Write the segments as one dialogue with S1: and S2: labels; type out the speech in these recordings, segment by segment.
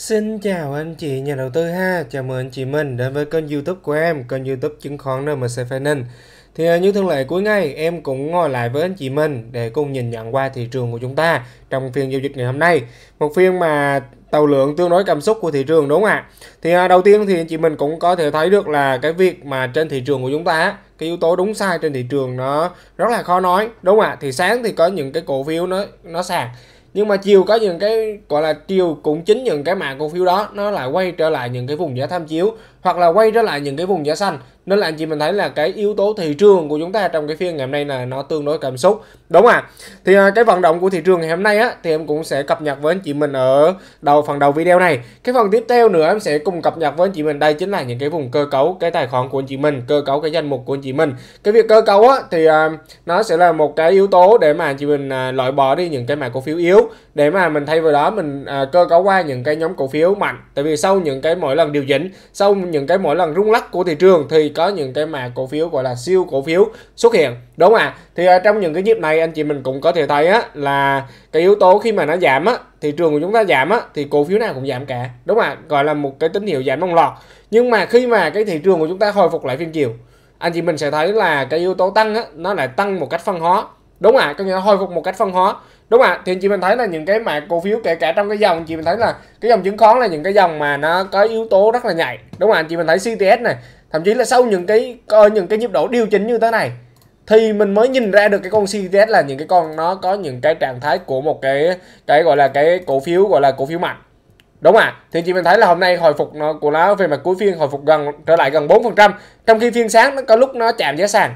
S1: Xin chào anh chị nhà đầu tư ha, chào mừng anh chị mình đến với kênh youtube của em, kênh youtube chứng khoán RMC Finance Thì à, như thường lệ cuối ngày em cũng ngồi lại với anh chị mình để cùng nhìn nhận qua thị trường của chúng ta trong phiên giao dịch ngày hôm nay Một phiên mà tàu lượng tương đối cảm xúc của thị trường đúng không ạ? Thì à, đầu tiên thì anh chị mình cũng có thể thấy được là cái việc mà trên thị trường của chúng ta cái yếu tố đúng sai trên thị trường nó rất là khó nói đúng không ạ? Thì sáng thì có những cái cổ phiếu nó nó sạc nhưng mà chiều có những cái gọi là chiều cũng chính những cái mã cổ phiếu đó nó lại quay trở lại những cái vùng giá tham chiếu hoặc là quay trở lại những cái vùng giá xanh nên là anh chị mình thấy là cái yếu tố thị trường của chúng ta trong cái phiên ngày hôm nay là nó tương đối cảm xúc đúng à thì cái vận động của thị trường ngày hôm nay á thì em cũng sẽ cập nhật với anh chị mình ở đầu phần đầu video này cái phần tiếp theo nữa em sẽ cùng cập nhật với anh chị mình đây chính là những cái vùng cơ cấu cái tài khoản của anh chị mình cơ cấu cái danh mục của anh chị mình cái việc cơ cấu á thì à, nó sẽ là một cái yếu tố để mà anh chị mình à, loại bỏ đi những cái mã cổ phiếu yếu để mà mình thay vào đó mình à, cơ cấu qua những cái nhóm cổ phiếu mạnh tại vì sau những cái mỗi lần điều chỉnh sau những cái mỗi lần rung lắc của thị trường thì có những cái mà cổ phiếu gọi là siêu cổ phiếu xuất hiện đúng không ạ à? thì ở trong những cái nhịp này anh chị mình cũng có thể thấy á là cái yếu tố khi mà nó giảm á thị trường của chúng ta giảm á thì cổ phiếu nào cũng giảm cả đúng không ạ à? gọi là một cái tín hiệu giảm đồng loạt nhưng mà khi mà cái thị trường của chúng ta hồi phục lại phiên chiều anh chị mình sẽ thấy là cái yếu tố tăng á nó lại tăng một cách phân hóa đúng ạ à? có nghĩa là hồi phục một cách phân hóa đúng ạ à, thì chị mình thấy là những cái mã cổ phiếu kể cả trong cái dòng chị mình thấy là cái dòng chứng khoán là những cái dòng mà nó có yếu tố rất là nhạy đúng ạ, à, anh chị mình thấy CTS này thậm chí là sau những cái coi ờ, những cái nhịp độ điều chỉnh như thế này thì mình mới nhìn ra được cái con CTS là những cái con nó có những cái trạng thái của một cái cái gọi là cái cổ phiếu gọi là cổ phiếu mạnh đúng ạ à. thì chị mình thấy là hôm nay hồi phục nó của nó về mặt cuối phiên hồi phục gần trở lại gần 4% trong khi phiên sáng nó có lúc nó chạm giá sàn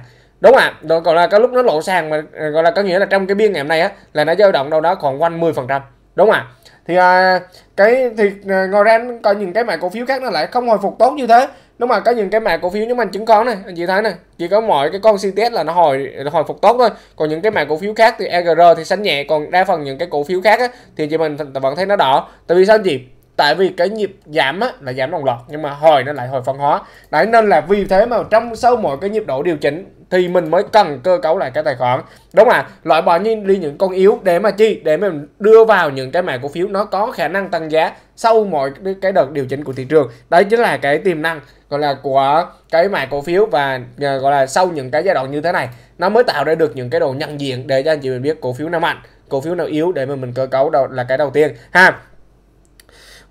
S1: đúng à đó còn là cái lúc nó lộ sàn mà ờ, gọi là có nghĩa là trong cái biên ngày hôm nay á là nó dao động đâu đó còn quanh 10 phần trăm đúng à thì à, cái thì à, ờ, ngoài ra có những cái mã cổ phiếu khác nó lại không hồi phục tốt như thế đúng mà có những cái mã cổ phiếu như mình chứng khoán này anh chị thấy này chỉ có mọi cái con CTS là nó hồi nó hồi phục tốt thôi còn những cái mã cổ phiếu khác thì EGR thì sánh nhẹ còn đa phần những cái cổ phiếu khác á, thì chị mình vẫn thấy nó đỏ tại vì sao anh chị tại vì cái nhịp giảm á, là giảm đồng loạt nhưng mà hồi nó lại hồi phân hóa đấy nên là vì thế mà trong sau mọi cái nhịp độ điều chỉnh thì mình mới cần cơ cấu lại cái tài khoản đúng là loại bỏ đi những con yếu để mà chi để mình đưa vào những cái mã cổ phiếu nó có khả năng tăng giá sau mọi cái đợt điều chỉnh của thị trường đấy chính là cái tiềm năng gọi là của cái mã cổ phiếu và à, gọi là sau những cái giai đoạn như thế này nó mới tạo ra được những cái đồ nhận diện để cho anh chị mình biết cổ phiếu nào mạnh cổ phiếu nào yếu để mà mình cơ cấu đầu là cái đầu tiên ha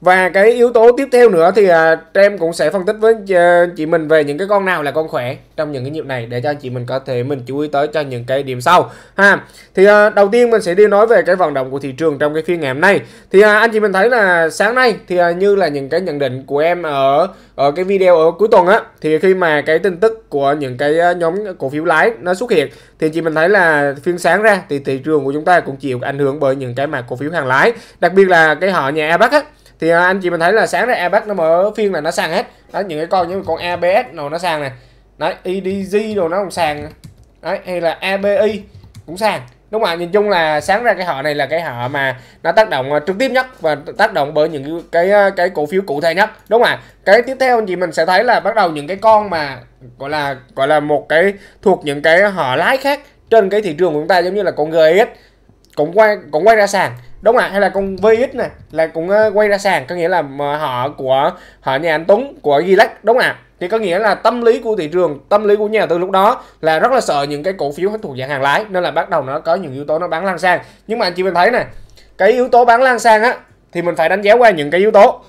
S1: và cái yếu tố tiếp theo nữa thì à, em cũng sẽ phân tích với ờ, chị mình về những cái con nào là con khỏe trong những cái nhịp này để cho chị mình có thể mình chú ý tới cho những cái điểm sau ha thì à, đầu tiên mình sẽ đi nói về cái vận động của thị trường trong cái phiên ngày hôm nay thì à, anh chị mình thấy là sáng nay thì à, như là những cái nhận định của em ở ở cái video ở cuối tuần á thì khi mà cái tin tức của những cái ờ, nhóm cổ phiếu lái nó xuất hiện thì chị mình thấy là phiên sáng ra thì thị trường của chúng ta cũng chịu ảnh hưởng bởi những cái mà cổ phiếu hàng lái đặc biệt là cái họ nhà abac á thì à, anh chị mình thấy là sáng ra airbag nó mở phiên là nó sang hết đó những cái con như con abs nào nó sang này đấy edg đồ nó cũng sang đấy hay là abi cũng sang đúng không ạ nhìn chung là sáng ra cái họ này là cái họ mà nó tác động à, trực tiếp nhất và tác động bởi những cái à, cái cổ phiếu cụ thể nhất đúng không ạ cái tiếp theo anh chị mình sẽ thấy là bắt đầu những cái con mà gọi là gọi là một cái thuộc những cái họ lái khác trên cái thị trường của chúng ta giống như là con GS cũng quay cũng quay ra sàn đúng ạ hay là con VX này là cũng ờ, quay ra sàn có nghĩa là họ của họ nhà anh Tuấn của Gilead đúng ạ thì có nghĩa là tâm lý của thị trường tâm lý của nhà đầu tư lúc đó là rất là sợ những cái cổ phiếu thuộc dạng hàng lái nên là bắt đầu nó có những yếu tố nó bán lan sang nhưng mà anh chị mình thấy này cái yếu tố bán lan sang á thì mình phải đánh giá qua những cái yếu tố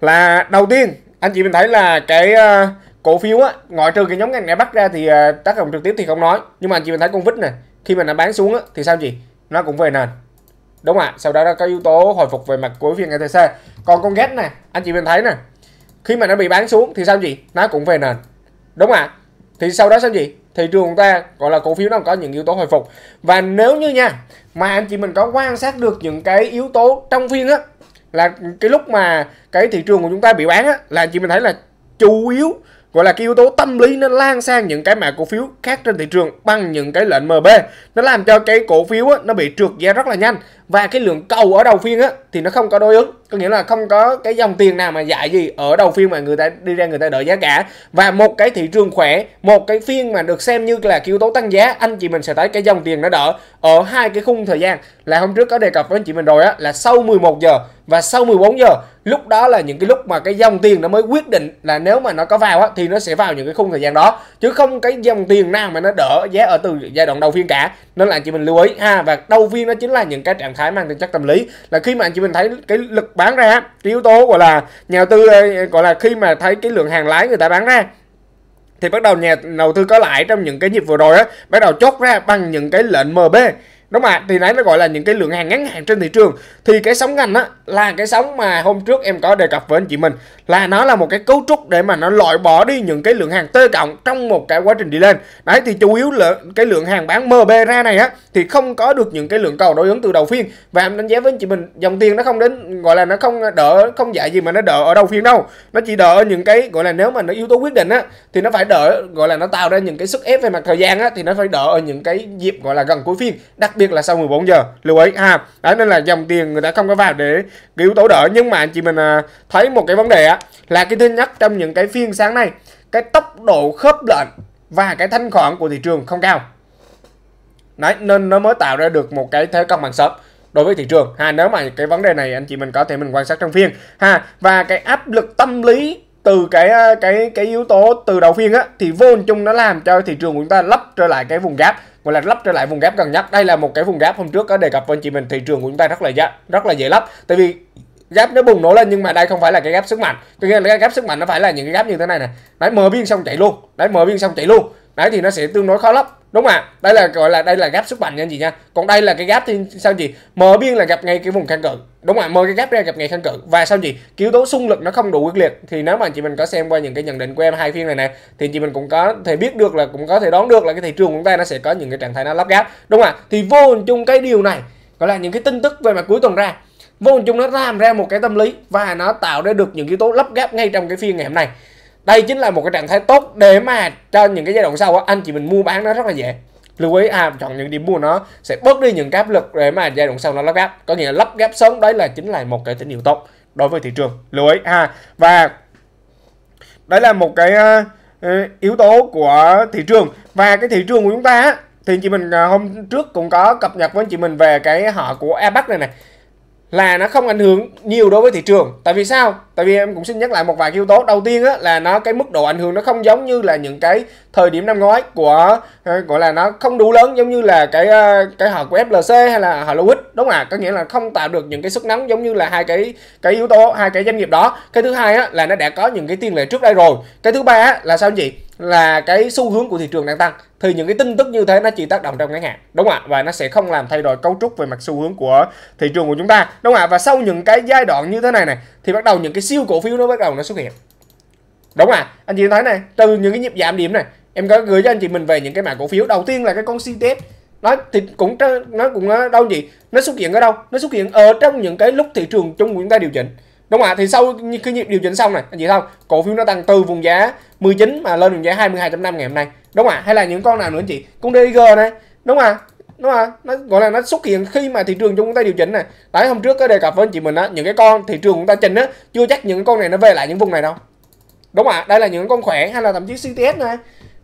S1: là đầu tiên anh chị mình thấy là cái ờ, cổ phiếu á ngoại trừ cái nhóm ngành này bắt ra thì ờ, tác động trực tiếp thì không nói nhưng mà anh chị mình thấy con vít này khi mà nó bán xuống thì sao gì nó cũng về nền đúng ạ sau đó nó có yếu tố hồi phục về mặt cuối phiên ETC còn con ghét nè anh chị mình thấy nè khi mà nó bị bán xuống thì sao gì nó cũng về nền đúng ạ thì sau đó sao gì thị trường ta gọi là cổ phiếu nó có những yếu tố hồi phục và nếu như nha mà anh chị mình có quan sát được những cái yếu tố trong phiên á là cái lúc mà cái thị trường của chúng ta bị bán á là anh chị mình thấy là chủ yếu gọi là cái yếu tố tâm lý nó lan sang những cái mã cổ phiếu khác trên thị trường bằng những cái lệnh MB nó làm cho cái cổ phiếu nó bị trượt giá rất là nhanh và cái lượng cầu ở đầu phiên á thì nó không có đối ứng có nghĩa là không có cái dòng tiền nào mà dạy gì ở đầu phiên mà người ta đi ra người ta đợi giá cả và một cái thị trường khỏe một cái phiên mà được xem như là yếu tố tăng giá anh chị mình sẽ thấy cái dòng tiền nó đỡ ở hai cái khung thời gian là hôm trước có đề cập với anh chị mình rồi á là sau 11 giờ và sau 14 giờ lúc đó là những cái lúc mà cái dòng tiền nó mới quyết định là nếu mà nó có vào á thì nó sẽ vào những cái khung thời gian đó chứ không cái dòng tiền nào mà nó đỡ giá ở từ giai đoạn đầu phiên cả nên là anh chị mình lưu ý ha à, và đầu phiên nó chính là những cái trạng thái thái mang tính chất tâm lý là khi mà anh chị mình thấy cái lực bán ra cái yếu tố gọi là nhà đầu tư ờ, gọi là khi mà thấy cái lượng hàng lái người ta bán ra thì bắt đầu nhà đầu tư có lãi trong những cái nhịp vừa rồi á bắt đầu chốt ra bằng những cái lệnh MB đúng mà thì nãy nó gọi là những cái lượng hàng ngắn hạn trên thị trường thì cái sóng ngành á là cái sóng mà hôm trước em có đề cập với anh chị mình là nó là một cái cấu trúc để mà nó loại bỏ đi những cái lượng hàng tơ cộng trong một cái quá trình đi lên đấy thì chủ yếu là cái lượng hàng bán MB ra này á thì không có được những cái lượng cầu đối ứng từ đầu phiên và em đánh giá với anh chị mình dòng tiền nó không đến gọi là nó không đỡ không dạy gì mà nó đỡ ở đầu phiên đâu nó chỉ đỡ ở những cái gọi là nếu mà nó yếu tố quyết định á thì nó phải đỡ gọi là nó tạo ra những cái sức ép về mặt thời gian á thì nó phải đỡ ở những cái dịp gọi là gần cuối phiên đặc biệt biệt là sau 14 giờ lưu ý ha đó nên là dòng tiền người ta không có vào để cái yếu tố đỡ nhưng mà anh chị mình à, thấy một cái vấn đề á là cái thứ nhất trong những cái phiên sáng nay cái tốc độ khớp lệnh và cái thanh khoản của thị trường không cao Đấy, nên nó mới tạo ra được một cái thế công bằng sớm đối với thị trường ha nếu mà cái vấn đề này anh chị mình có thể mình quan sát trong phiên ha và cái áp lực tâm lý từ cái à, cái cái yếu tố từ đầu phiên á thì vô hình chung nó làm cho thị trường của chúng ta lấp trở lại cái vùng gap gọi là lắp trở lại vùng gap gần nhất đây là một cái vùng gap hôm trước có đề cập với anh chị mình thị trường của chúng ta rất là dễ rất là dễ lắp tại vì gap nó bùng nổ lên nhưng mà đây không phải là cái gap sức mạnh tuy nhiên là cái gap sức mạnh nó phải là những cái gap như thế này này đấy mở biên xong chạy luôn đấy mở biên xong chạy luôn đấy thì nó sẽ tương đối khó lắm đúng không ạ đây là gọi là đây là gap sức mạnh nha anh chị nha còn đây là cái gap thì sao chị mở biên là gặp ngay cái vùng kháng cự đúng không ạ mở cái gap ra gặp ngay kháng cự và sao chị yếu tố xung lực nó không đủ quyết liệt thì nếu mà chị mình có xem qua những cái nhận định của em hai phiên này nè thì chị mình cũng có thể biết được là cũng có thể đoán được là cái thị trường của chúng ta nó sẽ có những cái trạng thái nó lắp gap đúng không ạ thì vô hình chung cái điều này gọi là những cái tin tức về mặt cuối tuần ra vô hình chung nó làm ra một cái tâm lý và nó tạo ra được những yếu tố lắp gáp ngay trong cái phiên ngày hôm nay đây chính là một cái trạng thái tốt để mà cho những cái giai đoạn sau á anh chị mình mua bán nó rất là dễ lưu ý à chọn những điểm mua nó sẽ bớt đi những cái áp lực để mà giai đoạn sau nó lắp ghép có nghĩa là lắp ghép sớm đấy là chính là một cái tín hiệu tốt đối với thị trường lưu ý ha và đấy là một cái ờ, ờ, yếu tố của thị trường và cái thị trường của chúng ta thì chị mình à, hôm trước cũng có cập nhật với chị mình về cái họ của Airbus này này là nó không ảnh hưởng nhiều đối với thị trường tại vì sao tại vì em cũng xin nhắc lại một vài yếu tố đầu tiên á, là nó cái mức độ ảnh hưởng nó không giống như là những cái thời điểm năm ngoái của ờ, gọi là nó không đủ lớn giống như là cái ờ, cái họ của FLC hay là họ Lowick đúng không ạ à? có nghĩa là không tạo được những cái sức nóng giống như là hai cái cái yếu tố hai cái doanh nghiệp đó cái thứ hai á, là nó đã có những cái tiền lệ trước đây rồi cái thứ ba á, là sao anh chị là cái xu hướng của thị trường đang tăng thì những cái tin tức như thế nó chỉ tác động trong ngắn hạn đúng không ạ và nó sẽ không làm thay đổi cấu trúc về mặt xu hướng của thị trường của chúng ta đúng không ạ và sau những cái giai đoạn như thế này này thì bắt đầu những cái siêu cổ phiếu nó bắt đầu nó xuất hiện đúng không ạ anh chị thấy này từ những cái nhịp giảm điểm này em có gửi cho anh chị mình về những cái mã cổ phiếu đầu tiên là cái con CTS nó thì cũng nó cũng ờ, đâu gì nó xuất hiện ở đâu nó xuất hiện ở trong những cái lúc thị trường chung của chúng ta điều chỉnh đúng không ạ thì sau khi nhịp điều chỉnh xong này anh chị không cổ phiếu nó tăng từ vùng giá 19 mà lên vùng giá 22.5 ngày hôm nay đúng không ạ hay là những con nào nữa anh chị con DG này đúng không ạ đúng không ạ nó gọi là nó xuất hiện khi mà thị trường chúng ta điều chỉnh này đấy hôm trước có đề cập với anh chị mình á những cái con thị trường chúng ta chỉnh á chưa chắc những con này nó về lại những vùng này đâu đúng không ạ đây là những con khỏe hay là thậm chí CTS này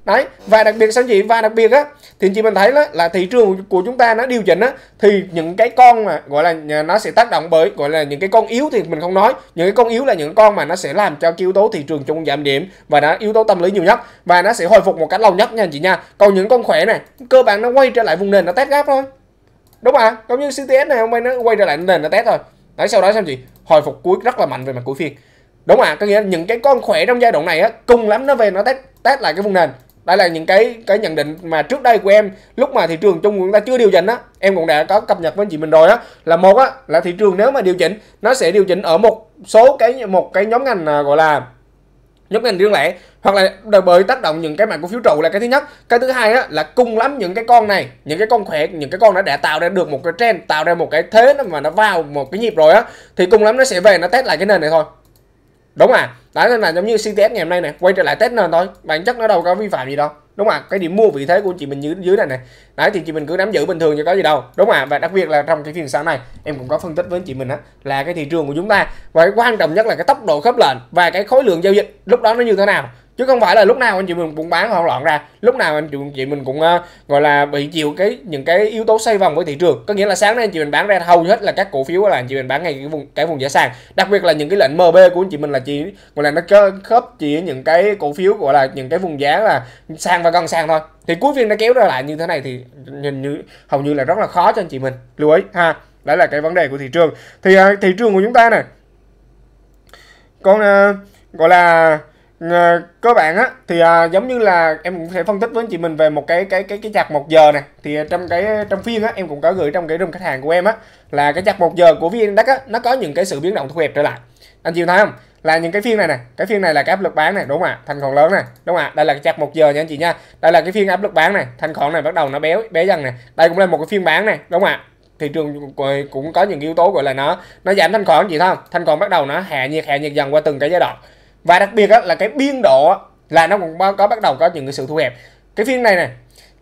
S1: đấy và đặc biệt sao chị và đặc biệt á thì chị mình thấy đó, là thị trường của chúng ta nó điều chỉnh á thì những cái con mà gọi là à, nó sẽ tác động bởi gọi là những cái con yếu thì mình không nói những cái con yếu là những con mà nó sẽ làm cho cái yếu tố thị trường chung giảm điểm và nó yếu tố tâm lý nhiều nhất và nó sẽ hồi phục một cách lâu nhất nha chị nha còn những con khỏe này cơ bản nó quay trở lại vùng nền nó test gáp thôi đúng không ạ giống như CTS này hôm nay nó quay trở lại nền nó test thôi đấy sau đó xem chị hồi phục cuối rất là mạnh về mặt cuối phiên đúng không ạ có nghĩa là những cái con khỏe trong giai đoạn này á cùng lắm nó về nó test test lại cái vùng nền đây là những cái cái nhận định mà trước đây của em lúc mà thị trường chung của chúng ta chưa điều chỉnh á em cũng đã có cập nhật với anh chị mình rồi á là một á là thị trường nếu mà điều chỉnh nó sẽ điều chỉnh ở một số cái một cái nhóm ngành à, gọi là nhóm ngành riêng lẻ hoặc là bởi tác động những cái mảng cổ phiếu trụ là cái thứ nhất cái thứ hai á là cùng lắm những cái con này những cái con khỏe những cái con đã, đã tạo ra được một cái trend tạo ra một cái thế mà nó vào một cái nhịp rồi á thì cùng lắm nó sẽ về nó test lại cái nền này thôi đúng à đấy nên là giống như CTS ngày hôm nay này quay trở lại test nền thôi bản chất nó đâu có vi phạm gì đâu đúng à cái điểm mua vị thế của chị mình dưới dưới này này đấy thì chị mình cứ nắm giữ bình thường chứ có gì đâu đúng à và đặc biệt là trong cái phiên sáng này em cũng có phân tích với chị mình á là cái thị trường của chúng ta và cái quan trọng nhất là cái tốc độ khớp lệnh và cái khối lượng giao dịch lúc đó nó như thế nào chứ không phải là lúc nào anh chị mình cũng bán hoảng loạn ra lúc nào anh chị, chị mình cũng uh, gọi là bị chịu cái những cái yếu tố xoay vòng của thị trường có nghĩa là sáng nay anh chị mình bán ra hầu hết là các cổ phiếu là anh chị mình bán ngay cái vùng cái vùng giá sàn đặc biệt là những cái lệnh MB của anh chị mình là chỉ gọi là nó khớp chỉ những cái cổ phiếu gọi là những cái vùng giá là sàn và gần sàn thôi thì cuối phiên nó kéo ra lại như thế này thì nhìn như hầu như là rất là khó cho anh chị mình lưu ý ha đó là cái vấn đề của thị trường thì uh, thị trường của chúng ta này con uh, gọi là À, ờ, các bạn á thì à, giống như là em cũng sẽ phân tích với anh chị mình về một cái cái cái cái chặt một giờ này thì à, trong cái trong phiên á em cũng có gửi trong cái room khách hàng của em á là cái chặt một giờ của vn index á nó có những cái sự biến động thu hẹp trở lại anh chị thấy không là những cái phiên này nè cái phiên này là cái áp lực bán này đúng không ạ thành khoản lớn này đúng không ạ đây là cái chặt một giờ nha anh chị nha đây là cái phiên áp lực bán này thành khoản này bắt đầu nó béo bé dần này đây cũng là một cái phiên bán này đúng không ạ thị trường cũng có những yếu tố gọi là nó nó giảm thanh khoản gì không thanh khoản bắt đầu nó hạ nhiệt hạ nhiệt dần qua từng cái giai đoạn và đặc biệt á, là cái biên độ á, là nó cũng có bắt đầu có những cái sự thu hẹp cái phiên này nè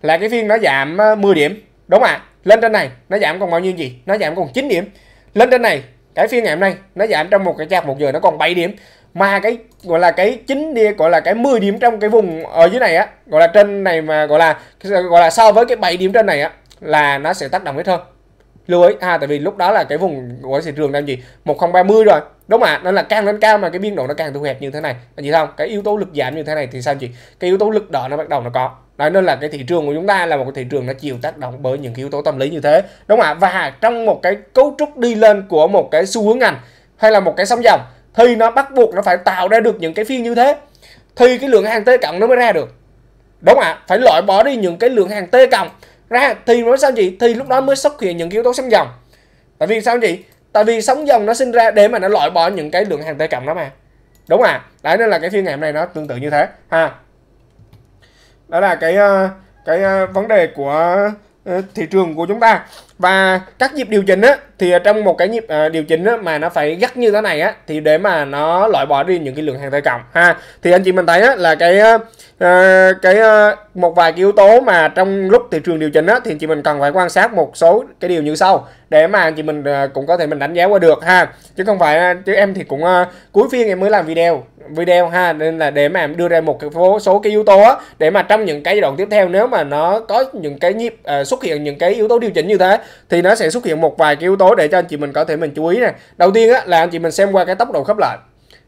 S1: là cái phiên nó giảm 10 ờ, điểm đúng ạ à? lên trên này nó giảm còn bao nhiêu gì nó giảm còn 9 điểm lên trên này cái phiên ngày hôm nay nó giảm trong một cái chạc một giờ nó còn 7 điểm mà cái gọi là cái chính đi gọi là cái 10 điểm trong cái vùng ở dưới này á gọi là trên này mà gọi là gọi là so với cái 7 điểm trên này á là nó sẽ tác động ít hơn lưu ý ha tại vì lúc đó là cái vùng của thị trường đang gì 1030 rồi đúng mà nên là càng lên cao mà cái biên độ nó càng thu hẹp như thế này anh chị không cái yếu tố lực giảm như thế này thì sao chị cái yếu tố lực đỏ nó bắt đầu nó có Đấy, nên là cái thị trường của chúng ta là một cái thị trường nó chịu tác động bởi những cái yếu tố tâm lý như thế đúng không ạ và trong một cái cấu trúc đi lên của một cái xu hướng ngành hay là một cái sóng dòng thì nó bắt buộc nó phải tạo ra được những cái phiên như thế thì cái lượng hàng tê cộng nó mới ra được đúng ạ phải loại bỏ đi những cái lượng hàng tê cộng ra thì nói sao chị thì lúc đó mới xuất hiện những yếu tố sóng dòng tại vì sao chị tại vì sóng dòng nó sinh ra để mà nó loại bỏ những cái lượng hàng T cộng đó mà đúng à đấy nên là cái phiên ngày hôm nay nó tương tự như thế ha đó là cái ờ, cái ờ, vấn đề của ờ, thị trường của chúng ta và các nhịp điều chỉnh á thì trong một cái nhịp à, điều chỉnh á, mà nó phải gắt như thế này á thì để mà nó loại bỏ đi những cái lượng hàng tay cầm ha thì anh chị mình thấy á, là cái à, à, cái à, một vài cái yếu tố mà trong lúc thị trường điều chỉnh á thì anh chị mình cần phải quan sát một số cái điều như sau để mà anh chị mình à, cũng có thể mình đánh giá qua được ha chứ không phải à, chứ em thì cũng à, cuối phiên em mới làm video video ha nên là để mà em đưa ra một cái số, số cái yếu tố á để mà trong những cái giai đoạn tiếp theo nếu mà nó có những cái nhịp à, xuất hiện những cái yếu tố điều chỉnh như thế thì nó sẽ xuất hiện một vài cái yếu tố để cho anh chị mình có thể mình chú ý nè đầu tiên á, là anh chị mình xem qua cái tốc độ khớp lệnh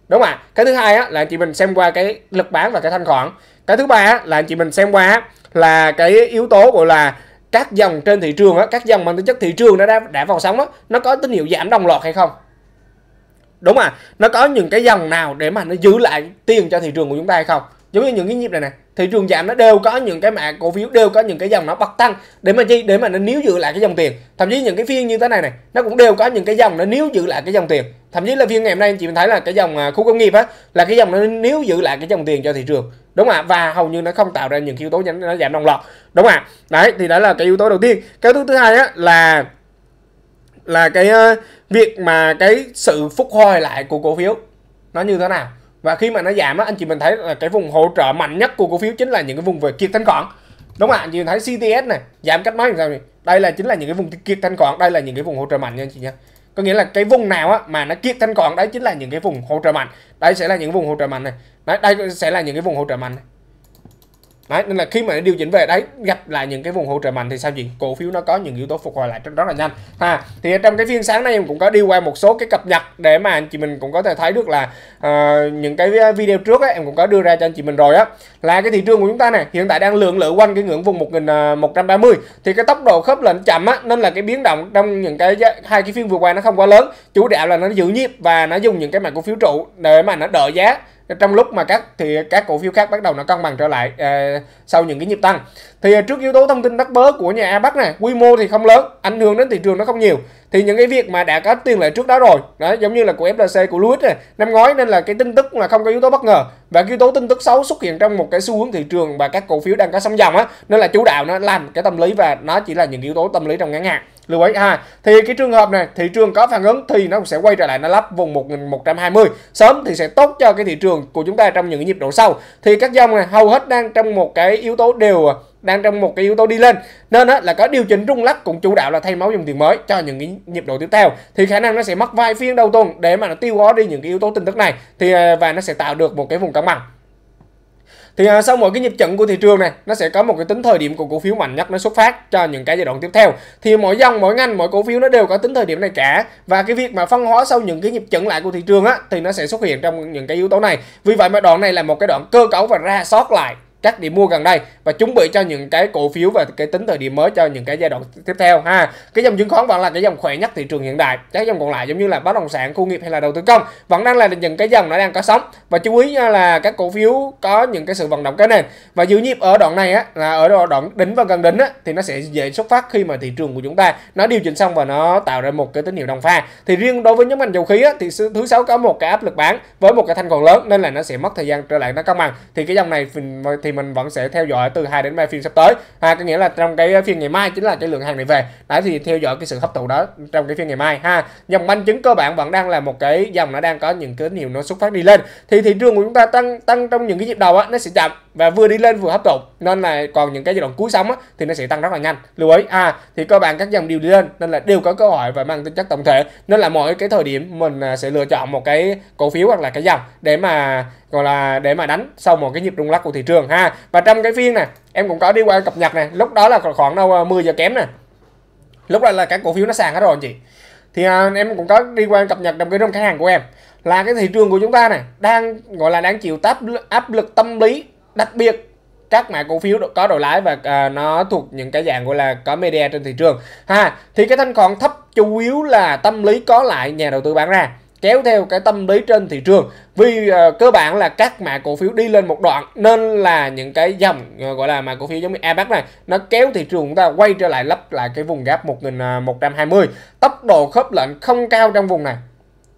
S1: đúng không ạ cái thứ hai á, là anh chị mình xem qua cái lực bán và cái thanh khoản cái thứ ba á, là anh chị mình xem qua là cái yếu tố gọi là các dòng trên thị trường á, các dòng mang tính chất thị trường đã đã, đã vào sóng á, nó có tín hiệu giảm đồng loạt hay không đúng không ạ nó có những cái dòng nào để mà nó giữ lại tiền cho thị trường của chúng ta hay không giống như những cái nhịp này nè thị trường giảm nó đều có những cái mã cổ phiếu đều có những cái dòng nó bật tăng để mà chi để mà nó níu giữ lại cái dòng tiền thậm chí những cái phiên như thế này này nó cũng đều có những cái dòng nó níu giữ lại cái dòng tiền thậm chí là phiên ngày hôm nay anh chị mình thấy là cái dòng à, khu công nghiệp á là cái dòng nó níu giữ lại cái dòng tiền cho thị trường đúng không ạ và hầu như nó không tạo ra những yếu tố nó giảm đồng loạt đúng không ạ đấy thì đó là cái yếu tố đầu tiên cái thứ thứ hai á là là cái ờ, việc mà cái sự phục hồi lại của cổ phiếu nó như thế nào và khi mà nó giảm á anh chị mình thấy là cái vùng hỗ trợ mạnh nhất của cổ phiếu chính là những cái vùng về kiệt thanh khoản đúng không ạ anh chị mình thấy CTS này giảm cách mấy làm sao đây là chính là những cái vùng kiệt thanh khoản đây là những cái vùng hỗ trợ mạnh nha anh chị nhé có nghĩa là cái vùng nào á mà nó kiệt thanh khoản đấy chính là những cái vùng hỗ trợ mạnh đây sẽ là những vùng hỗ trợ mạnh này đấy, đây sẽ là những cái vùng hỗ trợ mạnh này Đấy, nên là khi mà điều chỉnh về đấy gặp lại những cái vùng hỗ trợ mạnh thì sao gì cổ phiếu nó có những yếu tố phục hồi lại rất, rất là nhanh ha thì trong cái phiên sáng nay em cũng có đi qua một số cái cập nhật để mà anh chị mình cũng có thể thấy được là uh, những cái video trước ấy, em cũng có đưa ra cho anh chị mình rồi á là cái thị trường của chúng ta này hiện tại đang lượng lự quanh cái ngưỡng vùng 1130 ờ, thì cái tốc độ khớp lệnh chậm á nên là cái biến động trong những cái hai cái phiên vừa qua nó không quá lớn chủ đạo là nó giữ nhịp và nó dùng những cái mã cổ phiếu trụ để mà nó đợi giá trong lúc mà các thì các cổ phiếu khác bắt đầu nó cân bằng trở lại à, sau những cái nhịp tăng thì trước yếu tố thông tin đắt bớ của nhà APEC này quy mô thì không lớn ảnh hưởng đến thị trường nó không nhiều thì những cái việc mà đã có tiền lệ trước đó rồi đó giống như là của FLC của Lewis này năm ngoái nên là cái tin tức là không có yếu tố bất ngờ và cái yếu tố tin tức xấu xuất hiện trong một cái xu hướng thị trường và các cổ phiếu đang có sóng dòng á nên là chủ đạo nó làm cái tâm lý và nó chỉ là những yếu tố tâm lý trong ngắn hạn lưu ý ha thì cái trường hợp này thị trường có phản ứng thì nó cũng sẽ quay trở lại nó lắp vùng 1120 sớm thì sẽ tốt cho cái thị trường của chúng ta trong những nhịp độ sau thì các dòng này hầu hết đang trong một cái yếu tố đều đang trong một cái yếu tố đi lên nên á, là có điều chỉnh rung lắc cũng chủ đạo là thay máu dòng tiền mới cho những cái nhịp độ tiếp theo thì khả năng nó sẽ mất vài phiên đầu tuần để mà nó tiêu hóa đi những cái yếu tố tin tức này thì à, và nó sẽ tạo được một cái vùng cân bằng thì à, sau mỗi cái nhịp trận của thị trường này nó sẽ có một cái tính thời điểm của cổ phiếu mạnh nhất nó xuất phát cho những cái giai đoạn tiếp theo thì mỗi dòng mỗi ngành mỗi cổ phiếu nó đều có tính thời điểm này cả và cái việc mà phân hóa sau những cái nhịp trận lại của thị trường á thì nó sẽ xuất hiện trong những cái yếu tố này vì vậy mà đoạn này là một cái đoạn cơ cấu và ra sót lại các điểm mua gần đây và chuẩn bị cho những cái cổ phiếu và cái tính thời điểm mới cho những cái giai đoạn tiếp theo ha cái dòng chứng khoán vẫn là cái dòng khỏe nhất thị trường hiện đại các dòng còn lại giống như là bất động sản khu nghiệp hay là đầu tư công vẫn đang là những cái dòng nó đang có sóng và chú ý là các cổ phiếu có những cái sự vận động cái nền và giữ nhịp ở đoạn này á là ở đoạn đỉnh và gần đỉnh á thì nó sẽ dễ xuất phát khi mà thị trường của chúng ta nó điều chỉnh xong và nó tạo ra một cái tín hiệu đồng pha thì riêng đối với nhóm ngành dầu khí á, thì thứ sáu có một cái áp lực bán với một cái thanh còn lớn nên là nó sẽ mất thời gian trở lại nó cân bằng thì cái dòng này thì thì mình vẫn sẽ theo dõi từ 2 đến 3 phiên sắp tới ha à, có nghĩa là trong cái phiên ngày mai chính là cái lượng hàng này về đấy thì theo dõi cái sự hấp thụ đó trong cái phiên ngày mai ha dòng banh chứng cơ bản vẫn đang là một cái dòng nó đang có những cái hiệu nó xuất phát đi lên thì thị trường của chúng ta tăng tăng trong những cái dịp đầu á nó sẽ chậm và vừa đi lên vừa hấp thụ nên là còn những cái giai đoạn cuối sóng á, thì nó sẽ tăng rất là nhanh lưu ý à thì cơ bản các dòng đều đi lên nên là đều có cơ hội và mang tính chất tổng thể nên là mỗi cái thời điểm mình à, sẽ lựa chọn một cái cổ phiếu hoặc là cái dòng để mà gọi là để mà đánh sau một cái nhịp rung lắc của thị trường ha và trong cái phiên này em cũng có đi qua cập nhật này lúc đó là khoảng đâu 10 à, giờ kém nè lúc đó là các cổ phiếu nó sàn hết rồi anh chị thì à, em cũng có đi qua cập nhật trong cái rung khách hàng của em là cái thị trường của chúng ta này đang gọi là đang chịu áp lực tâm lý đặc biệt các mã cổ phiếu có đầu lái và uh, nó thuộc những cái dạng gọi là có media trên thị trường ha thì cái thanh khoản thấp chủ yếu là tâm lý có lại nhà đầu tư bán ra kéo theo cái tâm lý trên thị trường vì uh, cơ bản là các mã cổ phiếu đi lên một đoạn nên là những cái dòng uh, gọi là mã cổ phiếu giống như ABAC này nó kéo thị trường chúng ta quay trở lại lấp lại cái vùng gap 1120 tốc độ khớp lệnh không cao trong vùng này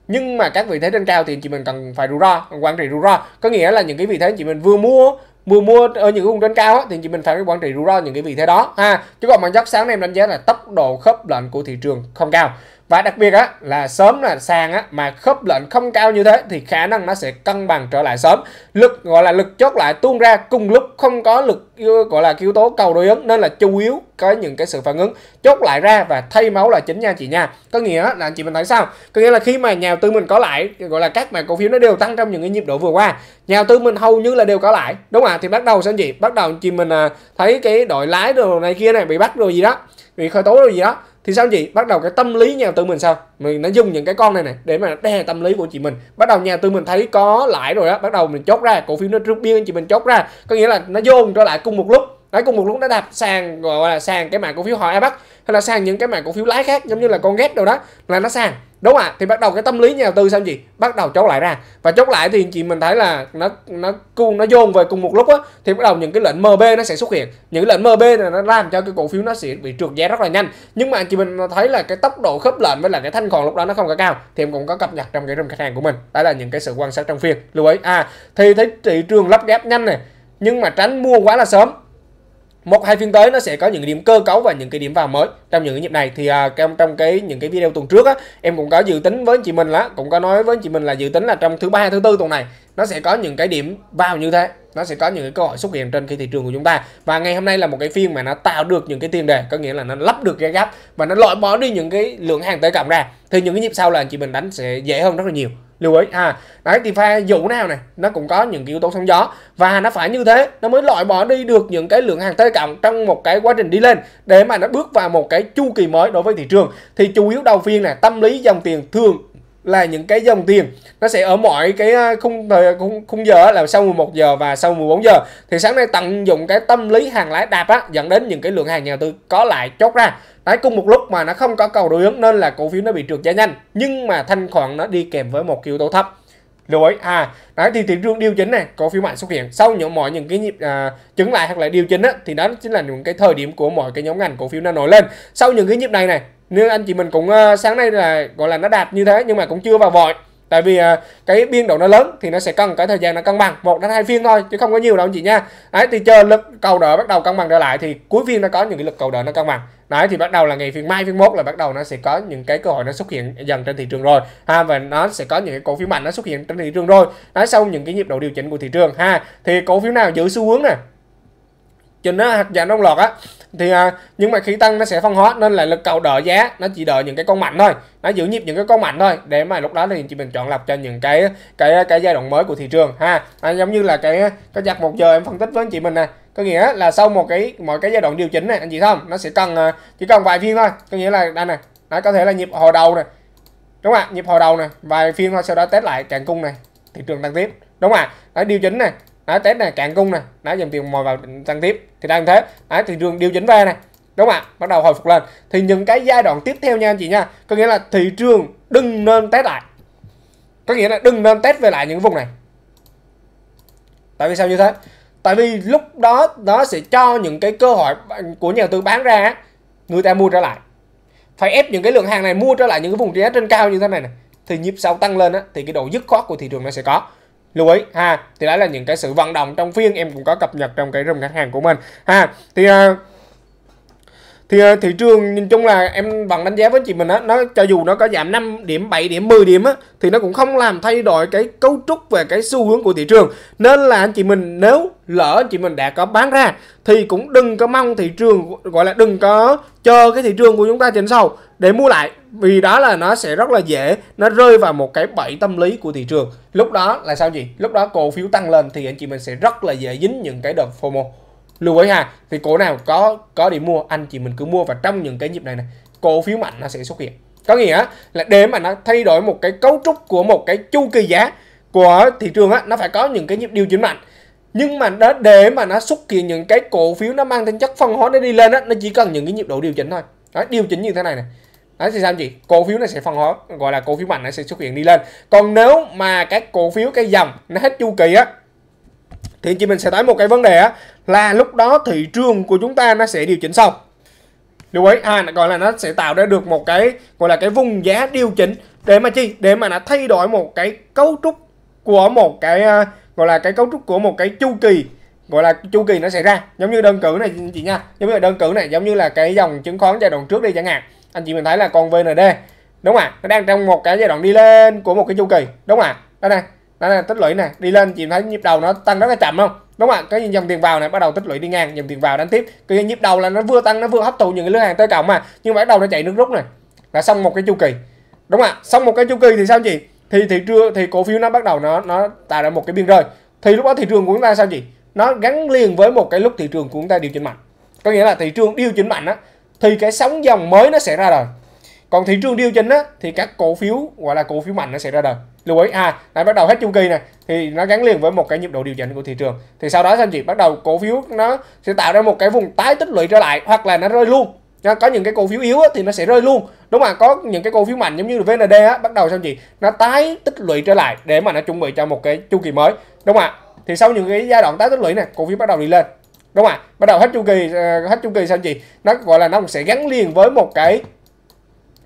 S1: nhưng mà các vị thế trên cao thì chị mình cần phải rủi ro quản trị rủi ro có nghĩa là những cái vị thế chị mình vừa mua mua mua ở ờ, những vùng trên cao thì chỉ mình phải quản trị rủi ro những cái vị thế đó ha chứ còn bản chất sáng nay em đánh giá là tốc độ khớp lệnh của thị trường không cao và đặc biệt á là sớm là sàn á mà khớp lệnh không cao như thế thì khả năng nó sẽ cân bằng trở lại sớm lực gọi là lực chốt lại tuôn ra cùng lúc không có lực gọi là yếu tố cầu đối ứng nên là chủ yếu có những cái sự phản ứng chốt lại ra và thay máu là chính nha chị nha có nghĩa là anh chị mình thấy sao có nghĩa là khi mà nhà đầu tư mình có lại gọi là các mã cổ phiếu nó đều tăng trong những cái nhịp độ vừa qua nhà đầu tư mình hầu như là đều có lại đúng không ạ thì bắt đầu sao anh chị bắt đầu chị mình à, thấy cái đội lái đồ này kia này bị bắt rồi gì đó bị khởi tố rồi gì đó thì sao chị bắt đầu cái tâm lý nhà tư mình sao mình nó dùng những cái con này này để mà đè tâm lý của chị mình bắt đầu nhà tư mình thấy có lãi rồi á bắt đầu mình chốt ra cổ phiếu nó rút biên chị mình chốt ra có nghĩa là nó dồn trở lại cùng một lúc đấy cùng một lúc nó đạp sàn gọi là sàn cái mảng cổ phiếu họ bắt hay là sàn những cái mảng cổ phiếu lái khác giống như là con ghét đâu đó là nó sàn đúng ạ à, thì bắt đầu cái tâm lý nhà đầu tư sao gì bắt đầu chốt lại ra và chốt lại thì chị mình thấy là nó nó cung nó dồn về cùng một lúc á thì bắt đầu những cái lệnh MB nó sẽ xuất hiện những lệnh MB này nó làm cho cái cổ phiếu nó sẽ bị trượt giá rất là nhanh nhưng mà chị mình thấy là cái tốc độ khớp lệnh với là cái thanh khoản lúc đó nó không có cao thì em cũng có cập nhật trong cái room khách hàng của mình đó là những cái sự quan sát trong phiên lưu ý à thì thấy thị trường lắp ghép nhanh này nhưng mà tránh mua quá là sớm một hai phiên tới nó sẽ có những điểm cơ cấu và những cái điểm vào mới trong những cái nhịp này thì à, trong trong cái những cái video tuần trước á em cũng có dự tính với chị mình là cũng có nói với chị mình là dự tính là trong thứ ba thứ tư tuần này nó sẽ có những cái điểm vào như thế nó sẽ có những cái cơ hội xuất hiện trên cái thị trường của chúng ta và ngày hôm nay là một cái phiên mà nó tạo được những cái tiền đề có nghĩa là nó lắp được cái gap và nó loại bỏ đi những cái lượng hàng tới cộng ra thì những cái nhịp sau là chị mình đánh sẽ dễ hơn rất là nhiều lưu ý ha à, đấy thì pha dụ nào này nó cũng có những yếu tố sóng gió và nó phải như thế nó mới loại bỏ đi được những cái lượng hàng T cộng trong một cái quá trình đi lên để mà nó bước vào một cái chu kỳ mới đối với thị trường thì chủ yếu đầu phiên là tâm lý dòng tiền thường là những cái dòng tiền nó sẽ ở mọi cái à, khung thời khung, khung giờ là sau 11 giờ và sau 14 giờ thì sáng nay tận dụng cái tâm lý hàng lái đạp á dẫn đến những cái lượng hàng nhà tư có lại chốt ra Đấy, cùng một lúc mà nó không có cầu đối ứng nên là cổ phiếu nó bị trượt giá nhanh nhưng mà thanh khoản nó đi kèm với một yếu tố thấp lưu ý à đấy thì thị trường điều chỉnh này cổ phiếu mạnh xuất hiện sau những mọi những cái nhịp à, chứng lại hoặc là điều chỉnh á, thì đó chính là những cái thời điểm của mọi cái nhóm ngành cổ phiếu nó nổi lên sau những cái nhịp này này nếu anh chị mình cũng uh, sáng nay là gọi là nó đạt như thế nhưng mà cũng chưa vào vội tại vì à, cái biên độ nó lớn thì nó sẽ cần cái thời gian nó cân bằng một đến hai phiên thôi chứ không có nhiều đâu anh chị nha đấy thì chờ lực cầu đỡ bắt đầu cân bằng trở lại thì cuối phiên nó có những cái lực cầu đỡ nó cân bằng đấy thì bắt đầu là ngày phiên mai phiên mốt là bắt đầu nó sẽ có những cái cơ hội nó xuất hiện dần trên thị trường rồi ha và nó sẽ có những cái cổ phiếu mạnh nó xuất hiện trên thị trường rồi đấy sau những cái nhịp độ điều chỉnh của thị trường ha thì cổ phiếu nào giữ xu hướng nè cho nó hạt giảm đông lọt á thì à, nhưng mà khi tăng nó sẽ phân hóa nên là lực cầu đợi giá nó chỉ đợi những cái con mạnh thôi nó giữ nhịp những cái con mạnh thôi để mà lúc đó thì chị mình chọn lọc cho những cái cái cái giai đoạn mới của thị trường ha à, giống như là cái cái giặt một giờ em phân tích với anh chị mình nè có nghĩa là sau một cái mọi cái giai đoạn điều chỉnh này anh chị không nó sẽ cần à, chỉ cần vài phiên thôi có nghĩa là đây này nó có thể là nhịp hồi đầu này đúng không ạ nhịp hồi đầu này vài phiên thôi sau đó test lại càng cung này thị trường tăng tiếp đúng không ạ nó điều chỉnh này đó test này cạn cung nè đó dòng tiền mồi vào tăng tiếp thì đang thế đó thị trường điều chỉnh về này đúng không ạ bắt đầu hồi phục lên thì những cái giai đoạn tiếp theo nha anh chị nha có nghĩa là thị trường đừng nên test lại có nghĩa là đừng nên test về lại những vùng này tại vì sao như thế tại vì lúc đó nó sẽ cho những cái cơ hội của nhà đầu tư bán ra người ta mua trở lại phải ép những cái lượng hàng này mua trở lại những cái vùng giá trên cao như thế này này thì nhịp sau tăng lên á, thì cái độ dứt khoát của thị trường nó sẽ có lưu ý ha thì đó là những cái sự vận động trong phiên em cũng có cập nhật trong cái room khách hàng của mình ha thì uh, thì ờ, thị trường nhìn chung là em bằng đánh giá với chị mình á nó cho dù nó có giảm 5 điểm 7 điểm 10 điểm á thì nó cũng không làm thay đổi cái cấu trúc về cái xu hướng của thị trường nên là anh chị mình nếu lỡ anh chị mình đã có bán ra thì cũng đừng có mong thị trường gọi là đừng có chờ cái thị trường của chúng ta trên sau để mua lại vì đó là nó sẽ rất là dễ nó rơi vào một cái bẫy tâm lý của thị trường lúc đó là sao gì lúc đó cổ phiếu tăng lên thì anh chị mình sẽ rất là dễ dính những cái đợt FOMO lưu ý ha thì cổ nào có có điểm mua anh chị mình cứ mua và trong những cái nhịp này này cổ phiếu mạnh nó sẽ xuất hiện có nghĩa là để mà nó thay đổi một cái cấu trúc của một cái chu kỳ giá của thị trường á nó phải có những cái nhịp điều chỉnh mạnh nhưng mà đó để mà nó xuất hiện những cái cổ phiếu nó mang tính chất phân hóa nó đi lên á nó chỉ cần những cái nhịp độ điều chỉnh thôi đó, điều chỉnh như thế này này đó thì sao chị cổ phiếu này sẽ phân hóa gọi là cổ phiếu mạnh nó sẽ xuất hiện đi lên còn nếu mà các cổ phiếu cái dòng nó hết chu kỳ á thì anh chị mình sẽ thấy một cái vấn đề á là lúc đó thị trường của chúng ta nó sẽ điều chỉnh xong lưu ý ha gọi là nó sẽ tạo ra được một cái gọi là cái vùng giá điều chỉnh để mà chi để mà nó thay đổi một cái cấu trúc của một cái à, gọi là cái cấu trúc của một cái chu kỳ gọi là chu kỳ nó xảy ra giống như đơn cử này anh chị nha giống như đơn cử này giống như là cái dòng chứng khoán giai đoạn trước đi chẳng hạn anh chị mình thấy là con VND đúng không ạ nó đang trong một cái giai đoạn đi lên của một cái chu kỳ đúng không ạ đây này đây là tích lũy nè đi lên chị thấy nhịp đầu nó tăng rất là chậm không đúng không ạ cái dòng tiền vào này bắt đầu tích lũy đi ngang dòng tiền vào đánh tiếp cái nhịp đầu là nó vừa tăng nó vừa hấp thụ những cái lưới hàng tới cộng mà nhưng mà bắt đầu nó chạy nước rút này là xong một cái chu kỳ đúng không ạ xong một cái chu kỳ thì sao chị thì thị trường thì cổ phiếu nó bắt đầu nó nó tạo ra một cái biên rơi thì lúc đó thị trường của chúng ta sao chị nó gắn liền với một cái lúc thị trường của chúng ta điều chỉnh mạnh có nghĩa là thị trường điều chỉnh mạnh á thì cái sóng dòng mới nó sẽ ra đời còn thị trường điều chỉnh á thì các cổ phiếu gọi là cổ phiếu mạnh nó sẽ ra đời lưu ý à lại bắt đầu hết chu kỳ này thì nó gắn liền với một cái nhịp độ điều chỉnh của thị trường thì sau đó anh chị bắt đầu cổ phiếu nó sẽ tạo ra một cái vùng tái tích lũy trở lại hoặc là nó rơi luôn nha, có những cái cổ phiếu yếu á, thì nó sẽ rơi luôn đúng mà có những cái cổ phiếu mạnh giống như VND á, bắt đầu sao chị nó tái tích lũy trở lại để mà nó chuẩn bị cho một cái chu kỳ mới đúng không ạ thì sau những cái giai đoạn tái tích lũy này cổ phiếu bắt đầu đi lên đúng không ạ bắt đầu hết chu kỳ ờ, hết chu kỳ sao chị nó gọi là nó sẽ gắn liền với một cái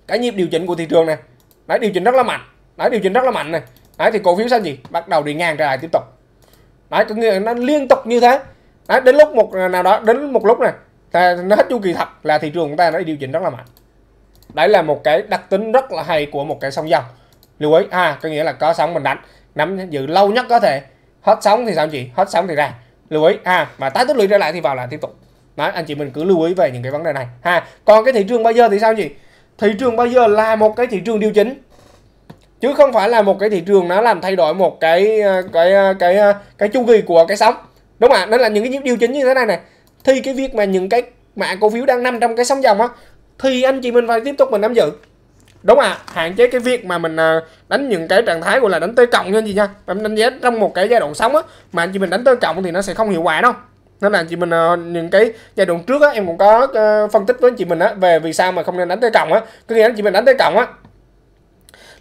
S1: cái nhịp điều chỉnh của thị trường này nó điều chỉnh rất là mạnh Đấy điều chỉnh rất là mạnh này. Đấy thì cổ phiếu xanh gì? Bắt đầu đi ngang trở lại tiếp tục. Đấy cũng như nó liên tục như thế. Đấy đến lúc một nào đó đến một lúc này là nó hết chu kỳ thật là thị trường của ta nó điều chỉnh rất là mạnh. Đấy là một cái đặc tính rất là hay của một cái sóng dòng. Lưu ý à, có nghĩa là có sóng mình đánh, nắm giữ lâu nhất có thể. Hết sóng thì sao chị? Hết sóng thì ra. Lưu ý à, mà tái tích lũy trở lại thì vào là tiếp tục. Đấy, anh chị mình cứ lưu ý về những cái vấn đề này ha. Còn cái thị trường bao giờ thì sao chị? Thị trường bao giờ là một cái thị trường điều chỉnh chứ không phải là một cái thị trường nó làm thay đổi một cái ờ, cái ờ, cái cái, ờ, cái chu kỳ của cái sóng đúng không ạ nên là những cái điều chỉnh như thế này này thì cái việc mà những cái mã cổ phiếu đang nằm trong cái sóng dòng á thì anh chị mình phải tiếp tục mình nắm giữ đúng ạ à, hạn chế cái việc mà mình đánh những cái trạng thái gọi là đánh tới cộng như anh chị nha em đánh giá trong một cái giai đoạn sóng á mà anh chị mình đánh tới cộng thì nó sẽ không hiệu quả đâu nên là anh chị mình những cái giai đoạn trước á em cũng có phân tích với anh chị mình á về vì sao mà không nên đánh tới cộng á cứ nghĩa anh chị mình đánh tới cộng á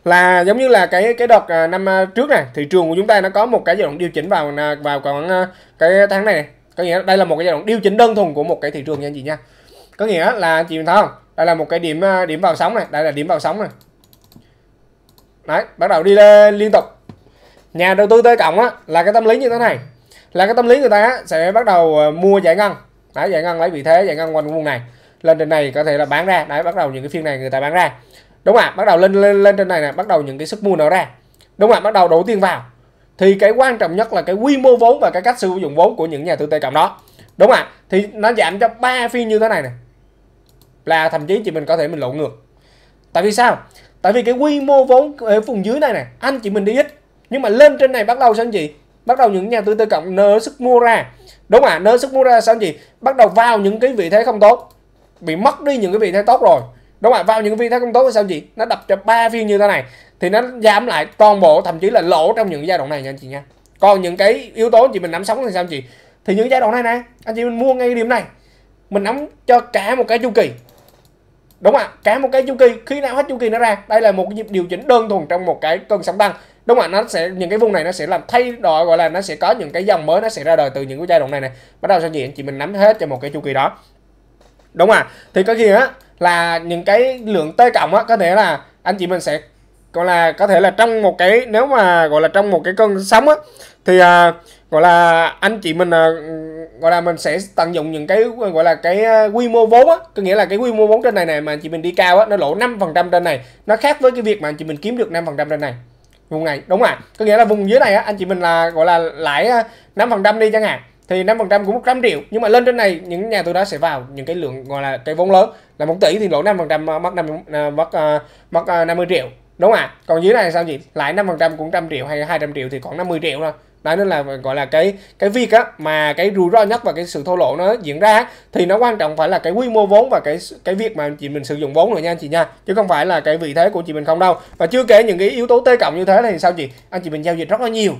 S1: là giống như là cái cái đợt à, năm à, trước này thị trường của chúng ta nó có một cái giai đoạn điều chỉnh vào à, vào còn cái tháng này, này. có nghĩa đây là một cái giai đoạn điều chỉnh đơn thuần của một cái thị trường nha anh chị nha có nghĩa là chị thấy không đây là một cái điểm điểm vào sóng này đây là điểm vào sóng này đấy bắt đầu đi lên liên tục nhà đầu tư tới cộng á là cái tâm lý như thế này là cái tâm lý người ta sẽ bắt đầu mua giải ngân đấy giải ngân lấy vị thế giải ngân quanh vùng này lên trên này có thể là bán ra đấy bắt đầu những cái phiên này người ta bán ra đúng không ạ bắt đầu lên lên lên trên này nè bắt đầu những cái sức mua nó ra đúng không ạ bắt đầu đổ tiền vào thì cái quan trọng nhất là cái quy mô vốn và cái cách sử dụng vốn của những nhà tư tế cộng đó đúng không ạ thì nó giảm cho ba phiên như thế này nè là thậm chí chị mình có thể mình lộn ngược tại vì sao tại vì cái quy mô vốn ở vùng dưới này nè anh chị mình đi ít nhưng mà lên trên này bắt đầu sao anh chị bắt đầu những nhà tư tư cộng nở sức mua ra đúng không ạ nở sức mua ra sao anh chị bắt đầu vào những cái vị thế không tốt bị mất đi những cái vị thế tốt rồi đúng không ạ vào những viên thấy công tốt thì sao chị nó đập cho ba viên như thế này thì nó giảm lại toàn bộ thậm chí là lỗ trong những giai đoạn này nha anh chị nha còn những cái yếu tố chị mình nắm sống thì sao chị thì những giai đoạn này nè anh chị mình mua ngay điểm này mình nắm cho cả một cái chu kỳ đúng không ạ cả một cái chu kỳ khi nào hết chu kỳ nó ra đây là một cái nhịp điều chỉnh đơn thuần trong một cái cơn sóng tăng đúng không ạ nó sẽ những cái vùng này nó sẽ làm thay đổi gọi là nó sẽ có những cái dòng mới nó sẽ ra đời từ những cái giai đoạn này này bắt đầu sao chị? anh chị mình nắm hết cho một cái chu kỳ đó đúng không ạ? thì có khi á là những cái lượng T cộng á có thể là anh chị mình sẽ gọi là có thể là trong một cái nếu mà gọi là trong một cái cơn sóng á thì à, gọi là anh chị mình à, gọi là mình sẽ tận dụng những cái gọi là cái à, quy mô vốn á có nghĩa là cái quy mô vốn trên này này mà anh chị mình đi cao á nó lỗ 5% trên này nó khác với cái việc mà anh chị mình kiếm được 5% trên này vùng này đúng ạ có nghĩa là vùng dưới này á anh chị mình là gọi là lãi 5% à, đi chẳng hạn thì 5% cũng 100 triệu nhưng mà lên trên này những nhà tôi đó sẽ vào những cái lượng gọi là cái vốn lớn là 1 tỷ thì lỗ 5% à, mất 5 à, mất à, mất 50 triệu đúng không ạ còn dưới này sao gì lại 5% cũng trăm triệu hay 200 triệu thì còn 50 triệu thôi đó nên là gọi là cái cái việc á mà cái rủi ro nhất và cái sự thô lỗ nó diễn ra thì nó quan trọng phải là cái quy mô vốn và cái cái việc mà chị mình sử dụng vốn rồi nha anh chị nha chứ không phải là cái vị thế của chị mình không đâu và chưa kể những cái yếu tố t cộng như thế thì sao chị anh chị mình giao dịch rất là nhiều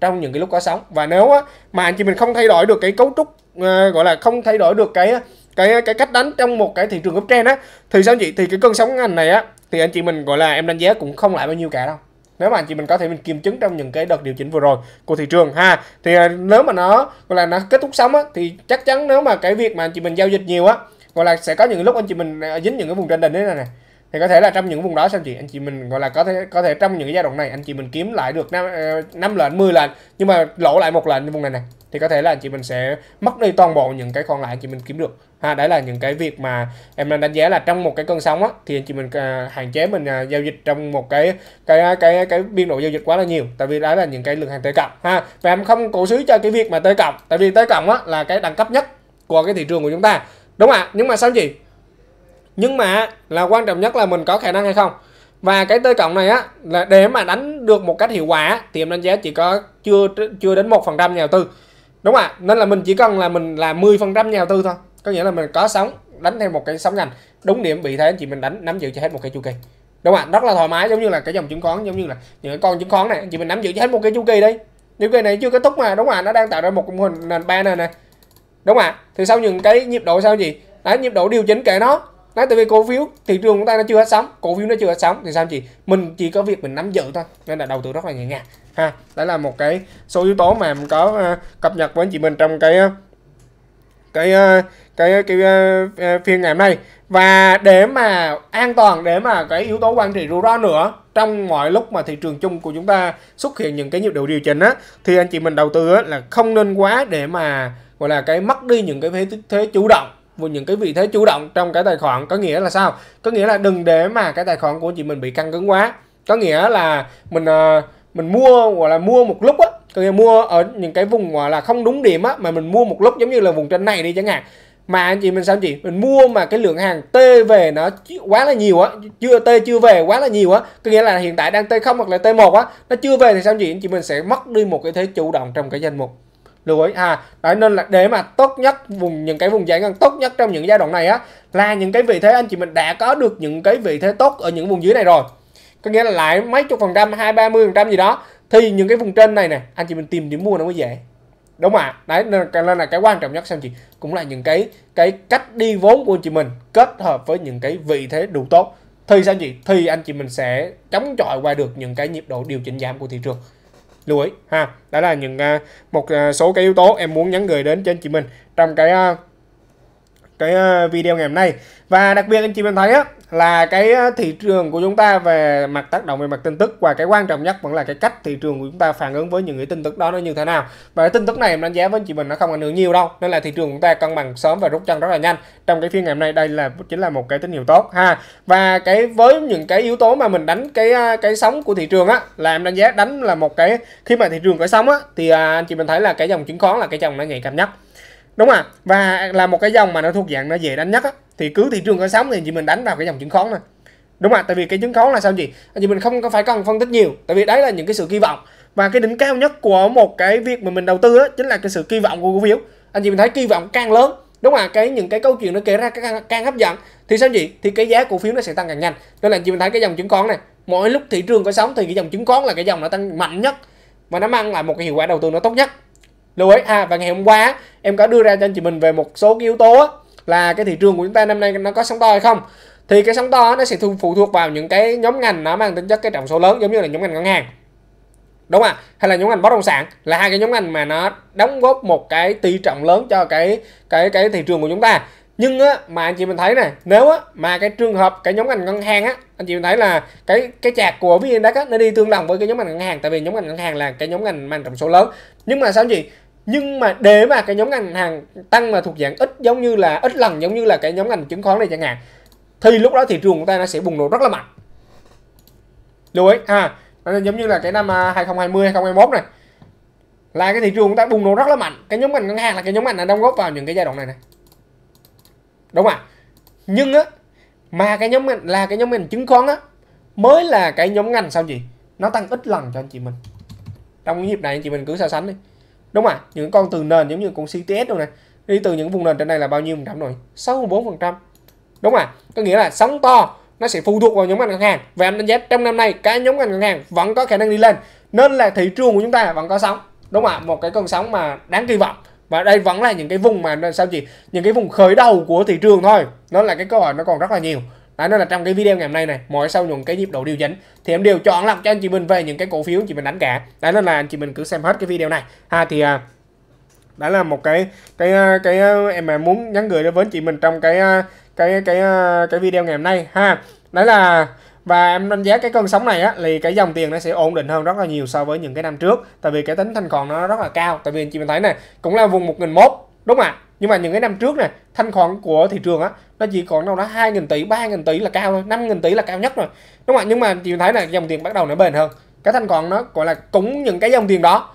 S1: trong những cái lúc có sóng và nếu mà anh chị mình không thay đổi được cái cấu trúc ờ, gọi là không thay đổi được cái cái cái cách đánh trong một cái thị trường uptrend á thì sao chị thì cái cơn sóng ngành này á thì anh chị mình gọi là em đánh giá cũng không lại bao nhiêu cả đâu nếu mà anh chị mình có thể mình kiểm chứng trong những cái đợt điều chỉnh vừa rồi của thị trường ha thì ờ, nếu mà nó gọi là nó kết thúc sóng á thì chắc chắn nếu mà cái việc mà anh chị mình giao dịch nhiều á gọi là sẽ có những lúc anh chị mình ờ, dính những cái vùng trên đỉnh thế này này thì có thể là trong những vùng đó xem chị anh chị mình gọi là có thể có thể trong những giai đoạn này anh chị mình kiếm lại được năm ờ, năm lệnh 10 lệnh nhưng mà lỗ lại một lệnh trong vùng này này thì có thể là anh chị mình sẽ mất đi toàn bộ những cái còn lại anh chị mình kiếm được ha đấy là những cái việc mà em đang đánh giá là trong một cái cơn sóng á thì anh chị mình à, hạn chế mình à, giao dịch trong một cái cái cái cái, cái biên độ giao dịch quá là nhiều tại vì đó là những cái lượng hàng tới cộng ha và em không cổ xứ cho cái việc mà tới cộng tại vì tới cộng á là cái đẳng cấp nhất của cái thị trường của chúng ta đúng ạ à? nhưng mà sao chị nhưng mà là quan trọng nhất là mình có khả năng hay không và cái tới cộng này á là để mà đánh được một cách hiệu quả thì em đánh giá chỉ có chưa chưa đến một phần trăm nhà đầu tư đúng ạ nên là mình chỉ cần là mình là 10 phần trăm nhà đầu tư thôi có nghĩa là mình có sóng đánh theo một cái sóng ngành đúng điểm vị thế chị mình đánh nắm giữ cho hết một cái chu kỳ đúng ạ rất là thoải mái giống như là cái dòng chứng khoán giống như là những cái con chứng khoán này chị mình nắm giữ cho hết một cái chu kỳ đi chu kỳ này chưa kết thúc mà đúng ạ nó đang tạo ra một mô hình nền ba này nè đúng ạ thì sau những cái nhịp độ sao gì đấy nhịp độ điều chỉnh kệ nó nói tại vì cổ phiếu thị trường của ta nó chưa hết sóng cổ phiếu nó chưa hết sóng thì sao chị mình chỉ có việc mình nắm giữ thôi nên là đầu tư rất là nhẹ nhàng ha đấy là một cái số yếu tố mà mình có uh, cập nhật với anh chị mình trong cái uh, cái uh, cái cái uh, phiên ngày hôm nay và để mà an toàn để mà cái yếu tố quan trị rủi ro nữa trong mọi lúc mà thị trường chung của chúng ta xuất hiện những cái nhịp độ điều chỉnh á thì anh chị mình đầu tư á, là không nên quá để mà gọi là cái mất đi những cái thế, thế chủ động vào những cái vị thế chủ động trong cái tài khoản có nghĩa là sao có nghĩa là đừng để mà cái tài khoản của chị mình bị căng cứng quá có nghĩa là mình ờ, mình mua hoặc là mua một lúc á có nghĩa mua ở những cái vùng gọi là không đúng điểm á mà mình mua một lúc giống như là vùng trên này đi chẳng hạn mà anh chị mình sao chị mình mua mà cái lượng hàng tê về nó quá là nhiều á chưa tê chưa về quá là nhiều á có nghĩa là hiện tại đang tê không hoặc là tê một á nó chưa về thì sao chị anh chị mình sẽ mất đi một cái thế chủ động trong cái danh mục lưu ý ha đấy nên là để mà tốt nhất vùng những cái vùng giải ngân tốt nhất trong những giai đoạn này á là những cái vị thế anh chị mình đã có được những cái vị thế tốt ở những vùng dưới này rồi có nghĩa là lại mấy chục phần trăm hai ba mươi phần trăm gì đó thì những cái vùng trên này nè anh chị mình tìm điểm mua nó mới dễ đúng không ạ đấy nên, nên là cái quan trọng nhất xem chị cũng là những cái cái cách đi vốn của anh chị mình kết hợp với những cái vị thế đủ tốt thì sao chị thì anh chị mình sẽ chống chọi qua được những cái nhịp độ điều chỉnh giảm của thị trường lưu ý ha đó là những à, một à, số cái yếu tố em muốn nhắn gửi đến cho anh chị mình trong cái à, cái video ngày hôm nay và đặc biệt anh chị mình thấy á là cái thị trường của chúng ta về mặt tác động về mặt tin tức và cái quan trọng nhất vẫn là cái cách thị trường của chúng ta phản ứng với những cái tin tức đó nó như thế nào và cái tin tức này em đánh giá với chị mình nó không ảnh hưởng nhiều đâu nên là thị trường của chúng ta cân bằng sớm và rút chân rất là nhanh trong cái phiên ngày hôm nay đây là chính là một cái tín hiệu tốt ha và cái với những cái yếu tố mà mình đánh cái cái sóng của thị trường á là em đánh giá đánh là một cái khi mà thị trường có sóng á thì à, anh chị mình thấy là cái dòng chứng khoán là cái dòng nó nhạy cảm nhất đúng không à? và là một cái dòng mà nó thuộc dạng nó dễ đánh nhất á thì cứ thị trường có sóng thì chị mình đánh vào cái dòng chứng khoán này đúng không ạ? tại vì cái chứng khoán là sao chị chị mình không có phải cần phân tích nhiều tại vì đấy là những cái sự kỳ vọng và cái đỉnh cao nhất của một cái việc mà mình đầu tư đó chính là cái sự kỳ vọng của cổ phiếu anh chị mình thấy kỳ vọng càng lớn đúng không ạ cái những cái câu chuyện nó kể ra càng, càng hấp dẫn thì sao chị thì cái giá cổ phiếu nó sẽ tăng càng nhanh nên là anh chị mình thấy cái dòng chứng khoán này mỗi lúc thị trường có sóng thì cái dòng chứng khoán là cái dòng nó tăng mạnh nhất và nó mang lại một cái hiệu quả đầu tư nó tốt nhất lưu ý à và ngày hôm qua em có đưa ra cho anh chị mình về một số cái yếu tố là cái thị trường của chúng ta năm nay nó có sóng to hay không thì cái sóng to nó sẽ phụ thuộc vào những cái nhóm ngành nó mang tính chất cái trọng số lớn giống như là nhóm ngành ngân hàng đúng không à? hay là nhóm ngành bất động sản là hai cái nhóm ngành mà nó đóng góp một cái tỷ trọng lớn cho cái cái cái thị trường của chúng ta nhưng á, mà anh chị mình thấy này nếu á, mà cái trường hợp cái nhóm ngành ngân hàng á anh chị mình thấy là cái cái chạc của vn index á, nó đi tương đồng với cái nhóm ngành ngân hàng tại vì nhóm ngành ngân hàng là cái nhóm ngành mang trọng số lớn nhưng mà sao anh nhưng mà để mà cái nhóm ngành hàng tăng mà thuộc dạng ít giống như là ít lần giống như là cái nhóm ngành chứng khoán này chẳng hạn thì lúc đó thị trường của ta nó sẽ bùng nổ rất là mạnh lưu ý ha à, giống như là cái năm 2020 à, 2021 này là cái thị trường của ta bùng nổ rất là mạnh cái nhóm ngành ngân hàng là cái nhóm ngành đã đóng góp vào những cái giai đoạn này này đúng không ạ nhưng á mà cái nhóm ngành là cái nhóm ngành chứng khoán á mới là cái nhóm ngành sao gì nó tăng ít lần cho anh chị mình trong những nhịp này anh chị mình cứ so sánh đi đúng không ạ những con từ nền giống như con CTS đâu này đi từ những vùng nền trên này là bao nhiêu phần trăm rồi 64 phần trăm đúng không ạ có nghĩa là sóng to nó sẽ phụ thuộc vào nhóm ngành ngân hàng và anh đánh giá trong năm nay cái nhóm ngành ngân hàng vẫn có khả năng đi lên nên là thị trường của chúng ta vẫn có sóng đúng không ạ một cái cơn sóng mà đáng kỳ vọng và đây vẫn là những cái vùng mà sao chị những cái vùng khởi đầu của thị trường thôi nó là cái câu hỏi nó còn rất là nhiều đó nên là trong cái video ngày hôm nay này mỗi sau những cái nhịp độ điều chỉnh thì em đều chọn lọc cho anh chị mình về những cái cổ phiếu chị mình đánh cả đó nên là anh chị mình cứ xem hết cái video này ha thì à, đó là một cái cái à, cái à, em mà muốn nhắn gửi đến với chị mình trong cái à, cái cái cái video ngày hôm nay ha đấy là và em đánh giá cái cơn sóng này á thì cái dòng tiền nó sẽ ổn định hơn rất là nhiều so với những cái năm trước tại vì cái tính thanh khoản nó rất là cao tại vì anh chị mình thấy này cũng là vùng một 1001 đúng không ạ nhưng mà những cái năm trước này thanh khoản của thị trường á nó chỉ còn đâu đó hai nghìn tỷ ba nghìn tỷ là cao thôi năm nghìn tỷ là cao nhất rồi đúng không ạ nhưng mà chị thấy là dòng tiền bắt đầu nó bền hơn cái thanh khoản nó gọi là cũng những cái dòng tiền đó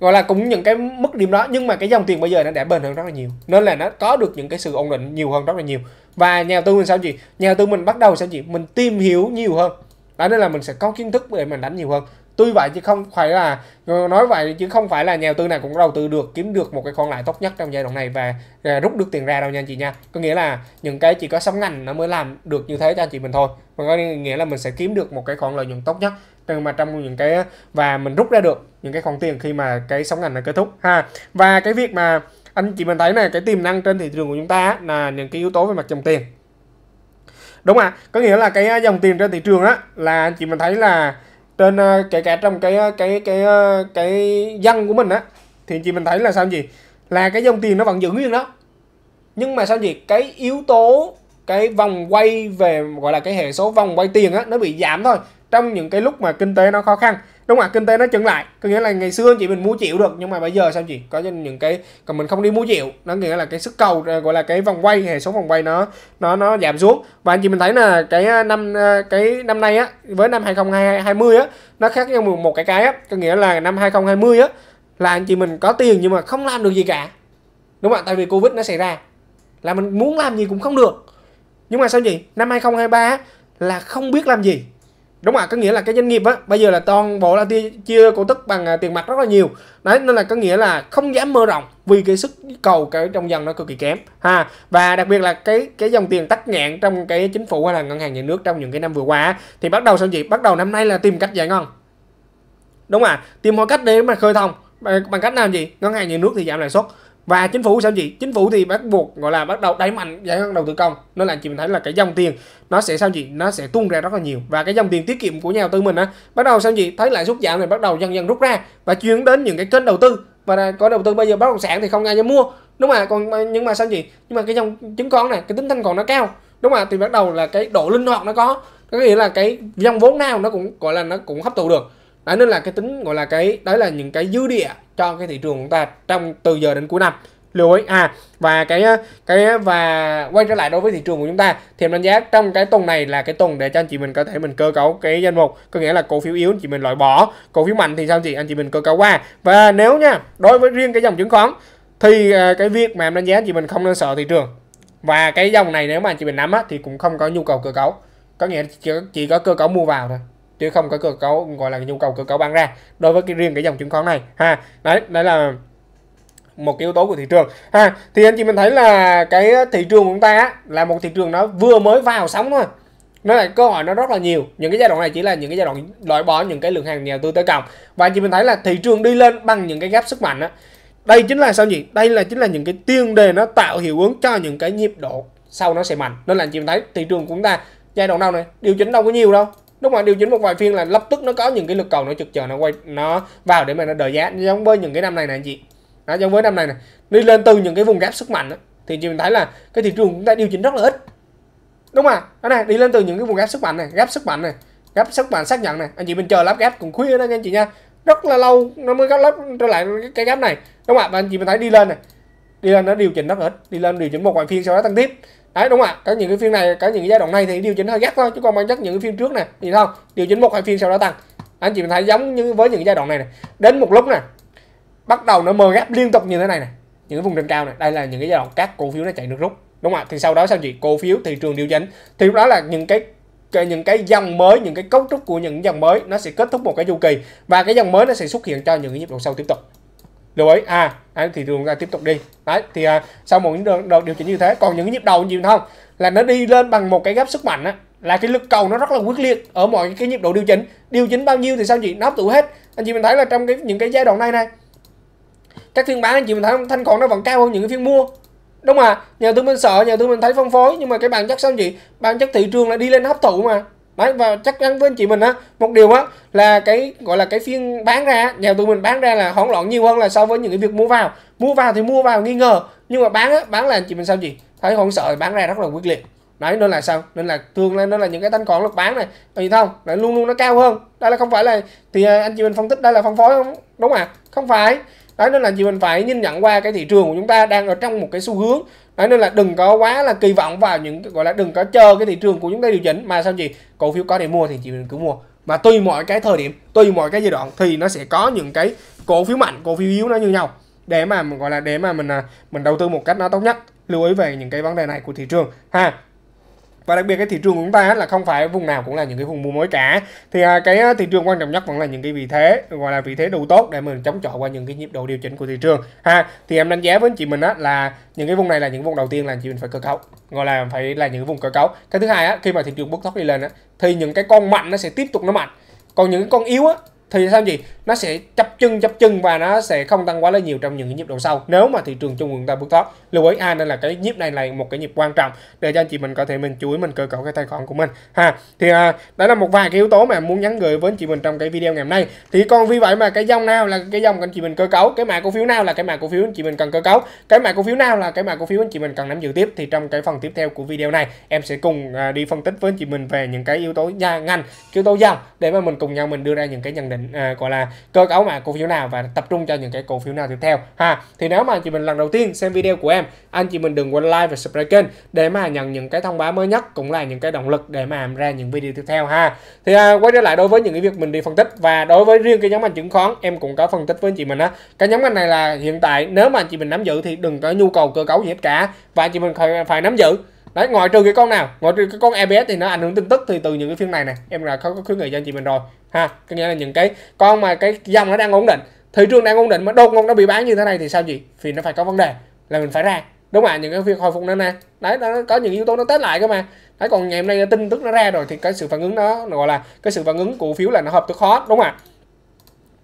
S1: gọi là cũng những cái mức điểm đó nhưng mà cái dòng tiền bây giờ nó đã bền hơn rất là nhiều nên là nó có được những cái sự ổn định nhiều hơn rất là nhiều và nhà đầu tư mình sao chị nhà đầu tư mình bắt đầu sao chị mình tìm hiểu nhiều hơn đó nên là mình sẽ có kiến thức để mình đánh nhiều hơn tuy vậy chứ không phải là nói vậy chứ không phải là nhà đầu tư nào cũng đầu tư được kiếm được một cái khoản lãi tốt nhất trong giai đoạn này và à, rút được tiền ra đâu nha anh chị nha có nghĩa là những cái chỉ có sóng ngành nó mới làm được như thế cho anh chị mình thôi và có nghĩa là mình sẽ kiếm được một cái khoản lợi nhuận tốt nhất nhưng mà trong những cái và mình rút ra được những cái khoản tiền khi mà cái sóng ngành nó kết thúc ha và cái việc mà anh chị mình thấy này cái tiềm năng trên thị trường của chúng ta là những cái yếu tố về mặt dòng tiền đúng ạ à? có nghĩa là cái à, dòng tiền trên thị trường á là anh chị mình thấy là trên ờ, kể cả trong cái ờ, cái cái cái, ờ, cái dân của mình á thì chị mình thấy là sao gì là cái dòng tiền nó vẫn giữ nguyên đó nhưng mà sao gì cái yếu tố cái vòng quay về gọi là cái hệ số vòng quay tiền á nó bị giảm thôi trong những cái lúc mà kinh tế nó khó khăn đúng không ạ kinh tế nó chững lại có nghĩa là ngày xưa chị mình mua chịu được nhưng mà bây giờ sao chị có những cái còn mình không đi mua chịu nó nghĩa là cái sức cầu ờ, gọi là cái vòng quay hệ số vòng quay nó nó nó giảm xuống và anh chị mình thấy là cái ờ, năm ờ, cái năm nay á với năm 2020 á nó khác nhau một, một cái cái á có nghĩa là năm 2020 á là anh chị mình có tiền nhưng mà không làm được gì cả đúng không ạ tại vì covid nó xảy ra là mình muốn làm gì cũng không được nhưng mà sao chị năm 2023 là không biết làm gì đúng ạ có nghĩa là cái doanh nghiệp á bây giờ là toàn bộ là tia, chia cổ tức bằng à, tiền mặt rất là nhiều đấy nên là có nghĩa là không dám mơ rộng vì cái sức cầu cái trong dân nó cực kỳ kém ha và đặc biệt là cái cái dòng tiền tắc nghẹn trong cái chính phủ hay là ngân hàng nhà nước trong những cái năm vừa qua thì bắt đầu sao chị bắt đầu năm nay là tìm cách giải ngân đúng ạ tìm mọi cách để mà khơi thông bằng cách nào gì ngân hàng nhà nước thì giảm lãi suất và chính phủ sao gì chính phủ thì bắt buộc gọi là bắt đầu đẩy mạnh giải ngân đầu tư công nên là chị mình thấy là cái dòng tiền nó sẽ sao gì nó sẽ tuôn ra rất là nhiều và cái dòng tiền tiết kiệm của nhà đầu tư mình á bắt đầu sao gì thấy lãi suất giảm này bắt đầu dần dần rút ra và chuyển đến những cái kênh đầu tư và có đầu tư bây giờ bất động sản thì không ai dám mua đúng mà còn nhưng mà sao gì nhưng mà cái dòng chứng khoán này cái tính thanh khoản nó cao đúng mà thì bắt đầu là cái độ linh hoạt nó có có nghĩa là cái dòng vốn nào nó cũng gọi là nó cũng hấp thụ được đó nên là cái tính gọi là cái đấy là những cái dư địa cho cái thị trường của ta trong từ giờ đến cuối năm lưu ý à và cái cái và quay trở lại đối với thị trường của chúng ta thì đánh giá trong cái tuần này là cái tuần để cho anh chị mình có thể mình cơ cấu cái danh mục có nghĩa là cổ phiếu yếu anh chị mình loại bỏ cổ phiếu mạnh thì sao chị anh chị mình cơ cấu qua và nếu nha đối với riêng cái dòng chứng khoán thì à, cái việc mà em đánh giá anh chị mình không nên sợ thị trường và cái dòng này nếu mà anh chị mình nắm á, thì cũng không có nhu cầu cơ cấu có nghĩa là chỉ có cơ cấu mua vào thôi chứ không có cơ cấu gọi là nhu cầu cơ cấu bán ra đối với cái riêng cái dòng chứng khoán này ha đấy đấy là một cái yếu tố của thị trường ha thì anh chị mình thấy là cái thị trường của chúng ta á, là một thị trường nó vừa mới vào sóng thôi nó lại cơ hội nó rất là nhiều những cái giai đoạn này chỉ là những cái giai đoạn loại bỏ những cái lượng hàng nhà đầu tư tới còng và anh chị mình thấy là thị trường đi lên bằng những cái gap sức mạnh á đây chính là sao nhỉ đây là chính là những cái tiên đề nó tạo hiệu ứng cho những cái nhịp độ sau nó sẽ mạnh nên là anh chị mình thấy thị trường của chúng ta giai đoạn nào này điều chỉnh đâu có nhiều đâu lúc mà điều chỉnh một vài phiên là lập tức nó có những cái lực cầu nó trực chờ nó quay nó vào để mà nó đợi giá giống với những cái năm này này anh chị đó giống với năm này này đi lên từ những cái vùng gáp sức mạnh đó, thì chị mình thấy là cái thị trường chúng ta điều chỉnh rất là ít đúng không ạ này đi lên từ những cái vùng gáp sức mạnh này gáp sức mạnh này gáp sức mạnh xác nhận này anh chị mình chờ lắp gáp cũng khuya đó nha anh chị nha rất là lâu nó mới có lắp trở lại cái gáp này đúng không ạ và anh chị mình thấy đi lên này đi lên nó điều chỉnh rất là ít đi lên điều chỉnh một vài phiên sau đó tăng tiếp đấy đúng không ạ có những cái phiên này có những cái giai đoạn này thì điều chỉnh hơi gắt thôi chứ còn bản chất những cái phiên trước này thì không điều chỉnh một hai phiên sau đó tăng anh chị mình thấy giống như với những cái giai đoạn này, này. đến một lúc này bắt đầu nó mờ gắt liên tục như thế này này những cái vùng trên cao này đây là những cái giai đoạn các cổ phiếu nó chạy nước rút đúng không ạ thì sau đó sao chị cổ phiếu thị trường điều chỉnh thì đó là những cái cái những cái dòng mới những cái cấu trúc của những dòng mới nó sẽ kết thúc một cái chu kỳ và cái dòng mới nó sẽ xuất hiện cho những cái nhịp độ sau tiếp tục lưu ý à đấy, à, thì đường ra tiếp tục đi đấy thì à, sau một những đợt, điều chỉnh như thế còn những nhịp đầu nhiều không là nó đi lên bằng một cái gấp sức mạnh á là cái lực cầu nó rất là quyết liệt ở mọi cái nhịp độ điều chỉnh điều chỉnh bao nhiêu thì sao chị nó hấp thụ hết anh chị mình thấy là trong cái những cái giai đoạn này này các phiên bán anh chị mình thấy thanh khoản nó vẫn cao hơn những cái phiên mua đúng mà nhà tư mình sợ nhà tư mình thấy phân phối nhưng mà cái bản chất sao chị bản chất thị trường là đi lên hấp thụ mà đấy và chắc chắn với anh chị mình á một điều á là cái gọi là cái phiên bán ra nhà tụi mình bán ra là hỗn loạn nhiều hơn là so với những cái việc mua vào mua vào thì mua vào nghi ngờ nhưng mà bán á bán là anh chị mình sao gì thấy không sợ bán ra rất là quyết liệt đấy nên là sao nên là thường lên nó là những cái thanh khoản lực bán này thì không lại luôn luôn nó cao hơn đây là không phải là thì à, anh chị mình phân tích đây là phân phối không đúng à không phải đấy nên là gì mình phải nhìn nhận qua cái thị trường của chúng ta đang ở trong một cái xu hướng đấy nên là đừng có quá là kỳ vọng vào những gọi là đừng có chờ cái thị trường của chúng ta điều chỉnh mà sao gì cổ phiếu có để mua thì chị mình cứ mua mà tùy mọi cái thời điểm tùy mọi cái giai đoạn thì nó sẽ có những cái cổ phiếu mạnh cổ phiếu yếu nó như nhau để mà gọi là để mà mình à, mình đầu tư một cách nó tốt nhất lưu ý về những cái vấn đề này của thị trường ha và đặc biệt cái thị trường của chúng ta là không phải vùng nào cũng là những cái vùng mua mới cả thì à, cái à, thị trường quan trọng nhất vẫn là những cái vị thế gọi là vị thế đủ tốt để mình chống chọi qua những cái nhịp độ điều chỉnh của thị trường ha thì em đánh giá với chị mình á là những cái vùng này là những vùng đầu tiên là chị mình phải cơ cấu gọi là phải là những cái vùng cơ cấu cái thứ hai á khi mà thị trường bước thoát đi lên á thì những cái con mạnh nó sẽ tiếp tục nó mạnh còn những cái con yếu á thì sao gì nó sẽ chấp chân chấp chân và nó sẽ không tăng quá lên nhiều trong những cái nhịp đầu sau nếu mà thị trường chung quần ta bước tốt lưu ý ai nên là cái nhịp này là một cái nhịp quan trọng để cho anh chị mình có thể mình chú ý mình cơ cấu cái tài khoản của mình ha thì à, đó là một vài cái yếu tố mà muốn nhắn gửi với anh chị mình trong cái video ngày hôm nay thì còn vì vậy mà cái dòng nào là cái dòng anh chị mình cơ cấu cái mã cổ phiếu nào là cái mã cổ phiếu anh chị mình cần cơ cấu cái mã cổ phiếu nào là cái mã cổ phiếu anh chị mình cần nắm giữ tiếp thì trong cái phần tiếp theo của video này em sẽ cùng à, đi phân tích với anh chị mình về những cái yếu tố nhà ngành yếu tố dòng để mà mình cùng nhau mình đưa ra những cái nhận định à, gọi là cơ cấu mã cổ phiếu nào và tập trung cho những cái cổ phiếu nào tiếp theo ha thì nếu mà anh chị mình lần đầu tiên xem video của em anh chị mình đừng quên like và subscribe kênh để mà nhận những cái thông báo mới nhất cũng là những cái động lực để mà làm ra những video tiếp theo ha thì à, quay trở lại đối với những cái việc mình đi phân tích và đối với riêng cái nhóm ngành chứng khoán em cũng có phân tích với anh chị mình á cái nhóm ngành này là hiện tại nếu mà anh chị mình nắm giữ thì đừng có nhu cầu cơ cấu gì hết cả và anh chị mình phải, phải nắm giữ đấy ngoại trừ cái con nào ngoại trừ cái con EBS thì nó ảnh hưởng tin tức thì từ những cái phiên này này em là có, có khuyến nghị cho anh chị mình rồi ha có nghĩa là những cái con mà cái dòng nó đang ổn định thị trường đang ổn định mà đột ngột nó bị bán như thế này thì sao chị thì nó phải có vấn đề là mình phải ra đúng không ạ những cái việc hồi phục nó nè đấy nó có những yếu tố nó tết lại cơ mà đấy còn ngày hôm nay tin tức nó ra rồi thì cái sự phản ứng đó gọi là cái sự phản ứng cổ phiếu là nó hợp tức khó đúng không ạ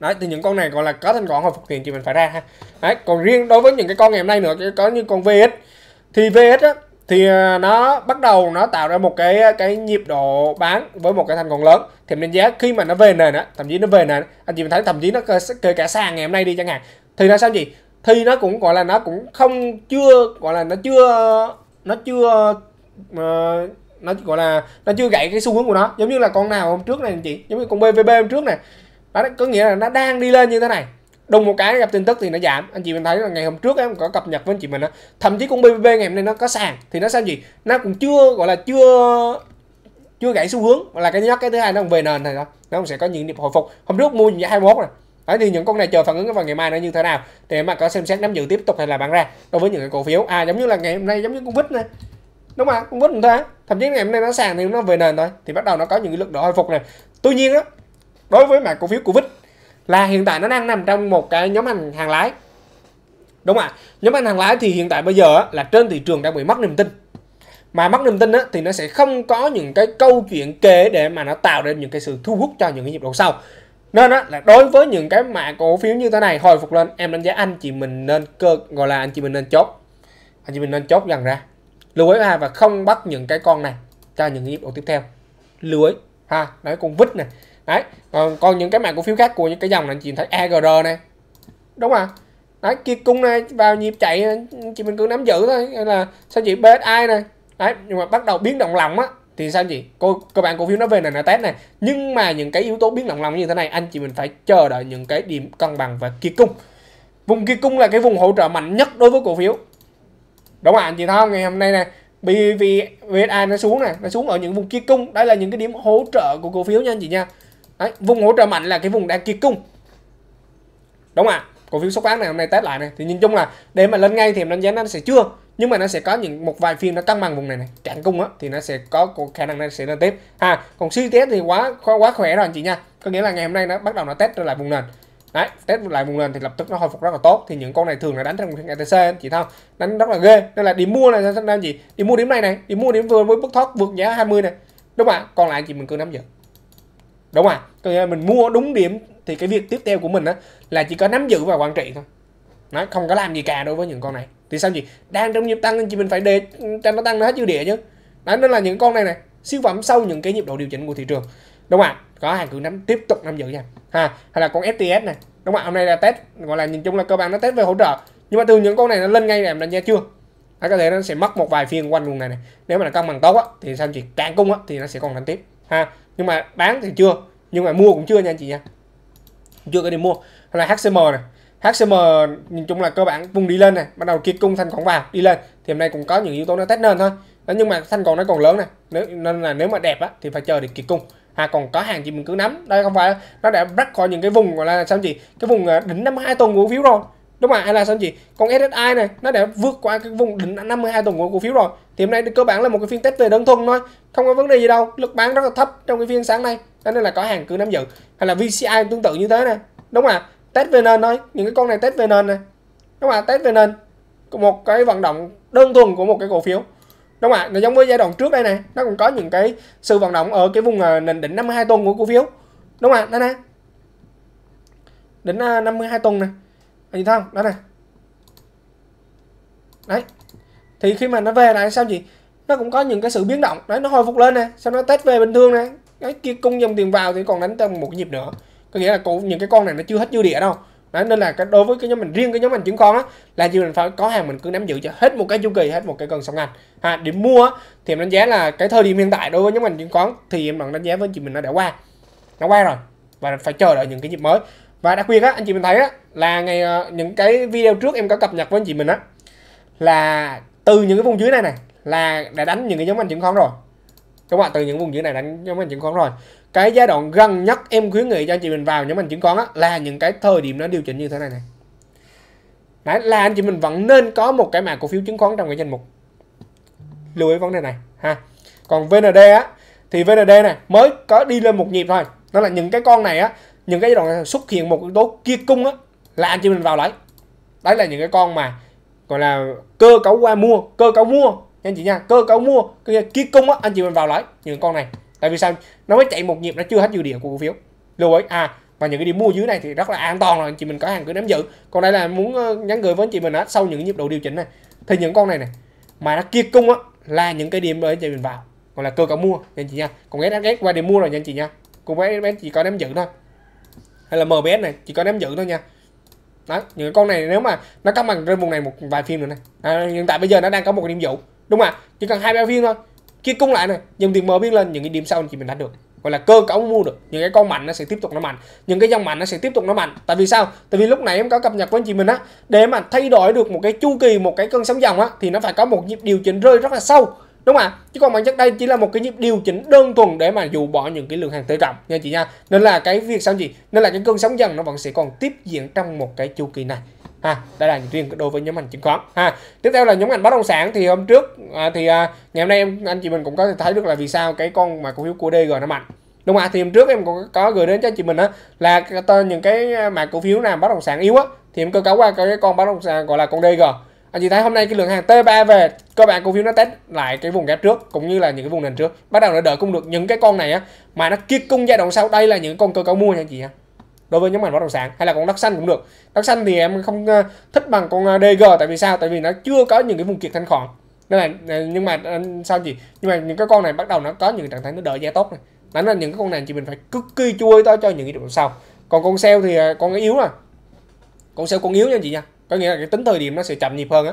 S1: đấy thì những con này gọi là có thanh khoản hồi phục tiền thì mình phải ra ha đấy còn riêng đối với những cái con ngày hôm nay nữa có như con VS thì VS á, thì à, nó bắt đầu nó tạo ra một cái à, cái nhịp độ bán với một cái thành còn lớn thì mình đánh giá khi mà nó về nền á thậm chí nó về nền anh chị mình thấy thậm chí nó kể cả sàn ngày hôm nay đi chẳng hạn thì nó sao gì thì nó cũng gọi là nó cũng không chưa gọi là nó chưa nó chưa uh, nó gọi là nó chưa gãy cái xu hướng của nó giống như là con nào hôm trước này anh chị giống như con BVB hôm trước này đó có nghĩa là nó đang đi lên như thế này đùng một cái gặp tin tức thì nó giảm anh chị mình thấy là ngày hôm trước em có cập nhật với anh chị mình đó. thậm chí con BBB ngày hôm nay nó có sàn thì nó sao gì nó cũng chưa gọi là chưa chưa gãy xu hướng là cái nhất cái thứ hai nó không về nền này thôi nó cũng sẽ có những điểm hồi phục hôm trước mua giá 21 này Đấy, thì những con này chờ phản ứng vào ngày mai nó như thế nào để mà có xem xét nắm giữ tiếp tục hay là bán ra đối với những cái cổ phiếu à giống như là ngày hôm nay giống như con vít này đúng không con vít mình thôi thậm chí ngày hôm nay nó sàn thì nó về nền thôi thì bắt đầu nó có những cái lực độ hồi phục này tuy nhiên á đối với mảng cổ phiếu của vít là hiện tại nó đang nằm trong một cái nhóm hàng hàng lái đúng ạ nhóm hàng hàng lái thì hiện tại bây giờ là trên thị trường đang bị mất niềm tin mà mất niềm tin thì nó sẽ không có những cái câu chuyện kể để mà nó tạo ra những cái sự thu hút cho những cái nhịp độ sau nên đó là đối với những cái mã cổ phiếu như thế này hồi phục lên em đánh giá anh chị mình nên cơ gọi là anh chị mình nên chốt anh chị mình nên chốt dần ra lưu ý ha và không bắt những cái con này cho những nhịp độ tiếp theo lưu ha đấy con vít này đấy còn, còn những cái mã cổ phiếu khác của những cái dòng này chị thấy AGR này đúng không đấy kia cung này vào nhịp chạy chị mình cứ nắm giữ thôi hay là sao chị BSI này đấy nhưng mà bắt đầu biến động lòng á thì sao chị cô cơ bản cổ phiếu nó về này nó test này nhưng mà những cái yếu tố biến động lòng như thế này anh chị mình phải chờ đợi những cái điểm cân bằng và kia cung vùng kia cung là cái vùng hỗ trợ mạnh nhất đối với cổ phiếu đúng không anh chị thấy không ngày hôm nay này vì vì VSI nó xuống này nó xuống ở những vùng kia cung đây là những cái điểm hỗ trợ của cổ phiếu nha anh chị nha Đấy, vùng hỗ trợ mạnh là cái vùng đang kiệt cung đúng không ạ cổ phiếu xuất khoán này hôm nay test lại này thì nhìn chung là để mà lên ngay thì em đánh giá nó sẽ chưa nhưng mà nó sẽ có những một vài phiên nó cân bằng vùng này này trạng cung á thì nó sẽ có khả năng nó sẽ lên tiếp ha à, còn CTS thì quá quá, khỏe rồi anh chị nha có nghĩa là ngày hôm nay nó bắt đầu nó test trở lại vùng nền đấy test lại vùng nền thì lập tức nó hồi phục rất là tốt thì những con này thường là đánh trong ngày ETC anh chị thao đánh rất là ghê nên là đi mua này sao anh chị đi mua điểm này này đi mua điểm vừa mới bước thoát vượt giá 20 này đúng không ạ còn lại anh chị mình cứ nắm giữ đúng không ạ có nghĩa là mình mua đúng điểm thì cái việc tiếp theo của mình á là chỉ có nắm giữ và quản trị thôi nó không có làm gì cả đối với những con này thì sao gì đang trong nhịp tăng nên chị mình phải để cho nó tăng nó hết dư địa chứ đó nên là những con này này siêu phẩm sau những cái nhịp độ điều chỉnh của thị trường đúng không ạ có hàng cứ nắm tiếp tục nắm giữ nha ha hay là con FTS này đúng không ạ hôm nay là test gọi là nhìn chung là cơ bản nó test về hỗ trợ nhưng mà từ những con này nó lên ngay em đánh giá chưa nó có thể nó sẽ mất một vài phiên quanh vùng này này nếu mà là cân bằng tốt á thì sao chị càng cung á thì nó sẽ còn đánh tiếp ha nhưng mà bán thì chưa nhưng mà mua cũng chưa nha anh chị nha chưa có đi mua hay là HCM này HCM nhìn chung là cơ bản vùng đi lên này bắt đầu kia cung thanh khoản vào đi lên thì hôm nay cũng có những yếu tố nó test lên thôi đó, nhưng mà thanh còn nó còn lớn này nếu, nên là nếu mà đẹp á, thì phải chờ để kỳ cung à còn có hàng gì mình cứ nắm đây không phải nó đã rách khỏi những cái vùng gọi là sao chị cái vùng à, đỉnh năm hai tuần của phiếu rồi đúng không ạ? hay là sao anh chị còn SSI này nó đã vượt qua cái vùng đỉnh 52 tuần của cổ phiếu rồi thì hôm nay cơ bản là một cái phiên test về đơn thuần thôi không có vấn đề gì đâu lực bán rất là thấp trong cái phiên sáng nay cho nên là có hàng cứ nắm giữ hay là VCI tương tự như thế này đúng không ạ test về nền thôi những cái con này test về nền này đúng không ạ test về nền một cái vận động đơn thuần của một cái cổ phiếu đúng không ạ nó giống với giai đoạn trước đây này nó cũng có những cái sự vận động ở cái vùng ờ, nền đỉnh 52 tuần của cổ phiếu đúng không ạ đây này đỉnh 52 ờ, tuần này anh thấy không đó này đấy thì khi mà nó về lại sao gì nó cũng có những cái sự biến động đấy nó hồi phục lên nè sau nó test về bình thường nè cái kia cung dòng tiền vào thì còn đánh trong một nhịp nữa có nghĩa là cũng những cái con này nó chưa hết dư địa đâu đấy nên là cái đối với cái nhóm mình riêng cái nhóm mình chứng khoán á là gì mình phải có hàng mình cứ nắm giữ cho hết một cái chu kỳ hết một cái cơn sóng ngành à, điểm mua thì em đánh giá là cái thời điểm hiện tại đối với nhóm mình chứng khoán thì em bằng đánh giá với chị mình nó đã qua nó qua rồi và phải chờ đợi những cái nhịp mới và đặc biệt á anh chị mình thấy á là ngày ờ, những cái video trước em có cập nhật với anh chị mình á là từ những cái vùng dưới này này là đã đánh những cái giống anh chứng khoán rồi các bạn từ những vùng dưới này đánh nhóm anh chứng khoán rồi cái giai đoạn gần nhất em khuyến nghị cho anh chị mình vào nhóm anh chứng khoán á, là những cái thời điểm nó điều chỉnh như thế này này Đấy, là anh chị mình vẫn nên có một cái mã cổ phiếu chứng khoán trong cái danh mục lưu ý vấn đề này ha còn VND á thì VND này mới có đi lên một nhịp thôi nó là những cái con này á những cái giai đoạn xuất hiện một yếu tố kia cung á là anh chị mình vào lấy đấy là những cái con mà gọi là cơ cấu qua mua cơ cấu mua anh chị nha cơ cấu mua kia, kia cung á anh chị mình vào lấy những con này tại vì sao nó mới chạy một nhịp nó chưa hết dư địa của cổ phiếu lưu ý à và những cái điểm mua dưới này thì rất là an toàn rồi anh chị mình có hàng cứ nắm giữ còn đây là muốn ờ, nhắn gửi với anh chị mình á sau những nhịp độ điều chỉnh này thì những con này này mà nó kia cung á là những cái điểm để anh chị mình vào gọi là cơ cấu mua anh chị nha còn ghét ghét qua điểm mua rồi anh chị nha cùng với anh chị có nắm giữ thôi hay là MBS này chỉ có nắm giữ thôi nha đó những con này nếu mà nó cân bằng trên vùng này một vài phim nữa này à, hiện tại bây giờ nó đang có một cái điểm dụ đúng không ạ chỉ cần hai ba phim thôi kia cung lại này dùng tiền mở biên lên những cái điểm sau anh chị mình đánh được gọi là cơ cấu mua được những cái con mạnh nó sẽ tiếp tục nó mạnh những cái dòng mạnh nó sẽ tiếp tục nó mạnh tại vì sao tại vì lúc nãy em có cập nhật với anh chị mình á để mà thay đổi được một cái chu kỳ một cái cơn sóng dòng á thì nó phải có một nhịp điều chỉnh rơi rất là sâu đúng không ạ chứ còn bản chất đây chỉ là một cái nhịp điều chỉnh đơn thuần để mà dù bỏ những cái lượng hàng tới trọng nha chị nha nên là cái việc sao gì nên là cái cơn sóng dần nó vẫn sẽ còn tiếp diễn trong một cái chu kỳ này ha đây là riêng đối với nhóm ngành chứng khoán ha tiếp theo là nhóm ngành bất động sản thì hôm trước à, thì à, ngày hôm nay em anh chị mình cũng có thể thấy được là vì sao cái con mà cổ phiếu của DG nó mạnh đúng không ạ thì hôm trước em cũng có gửi đến cho chị mình á là tên những cái mà cổ phiếu nào bất động sản yếu á thì em cơ cấu qua cái con bất động sản gọi là con DG anh à, chị thấy hôm nay cái lượng hàng T3 về cơ bản cổ phiếu nó test lại cái vùng gap trước cũng như là những cái vùng nền trước bắt đầu nó đợi cung được những cái con này á mà nó kiệt cung giai đoạn sau đây là những con cơ cấu mua nha anh chị ha đối với nhóm ngành bất động sản hay là con đất xanh cũng được đất xanh thì em không ờ, thích bằng con ờ, DG tại vì sao tại vì nó chưa có những cái vùng kiệt thanh khoản nên là ờ, nhưng mà sao chị nhưng mà những cái con này bắt đầu nó có những trạng thái nó đợi giá tốt này đánh là những cái con này chị mình phải cực kỳ chui to cho những cái điểm sau còn con sale thì con yếu à con sale con yếu nha chị nha có nghĩa là cái tính thời điểm nó sẽ chậm nhịp hơn á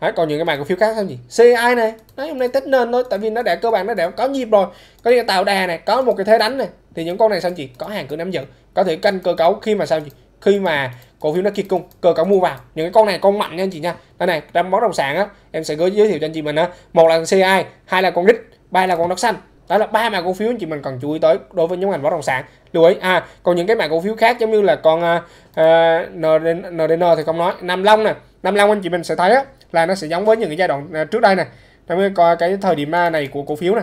S1: Đấy, còn những cái mảng cổ phiếu khác không gì CI này nói hôm nay tích nên thôi tại vì nó đã cơ bản nó đã có nhịp rồi có nghĩa tạo đà này có một cái thế đánh này thì những con này sao chị có hàng cứ nắm giữ có thể canh cơ cấu khi mà sao chị khi mà cổ phiếu nó kiệt cung cơ cấu mua vào những cái con này con mạnh nha anh chị nha đây này trong bất động sản á em sẽ gửi giới thiệu cho anh chị mình á một là CI hai là con RIT ba là con đất xanh đó là ba mã cổ phiếu anh chị mình cần chú ý tới đối với nhóm ngành bất động sản lưu ý à còn những cái mã cổ phiếu khác giống như là con uh, à, à, NDN thì không nói Nam Long nè Nam Long anh chị mình sẽ thấy á, là nó sẽ giống với những cái giai đoạn à, trước đây nè Trong cái, coi cái thời điểm này của cổ phiếu nè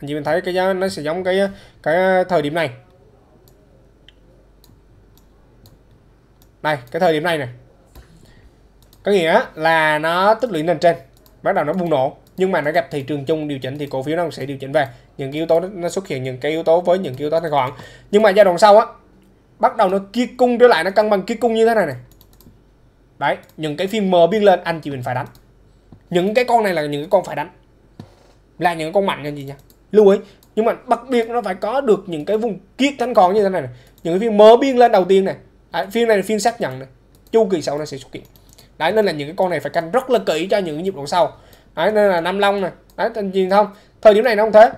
S1: anh chị mình thấy cái giá nó sẽ giống cái cái thời điểm này đây cái thời điểm này nè có nghĩa là nó tích lũy lên trên bắt đầu nó bùng nổ nhưng mà nó gặp thị trường chung điều chỉnh thì cổ phiếu nó sẽ điều chỉnh về những cái yếu tố đó, nó xuất hiện những cái yếu tố với những cái yếu tố thanh khoản nhưng mà giai đoạn sau á bắt đầu nó kia cung trở lại nó cân bằng kia cung như thế này này đấy những cái phim mờ biên lên anh chị mình phải đánh những cái con này là những cái con phải đánh là những con mạnh nha chị nha lưu ý nhưng mà đặc biệt nó phải có được những cái vùng kiết thanh còn như thế này, này. những cái phiên mở biên lên đầu tiên này à, phiên này là phiên xác nhận này chu kỳ sau nó sẽ xuất hiện đấy nên là những cái con này phải canh rất là kỹ cho những nhịp đoạn sau đấy đây là nam long này đấy anh nhìn không thời điểm này nó không thế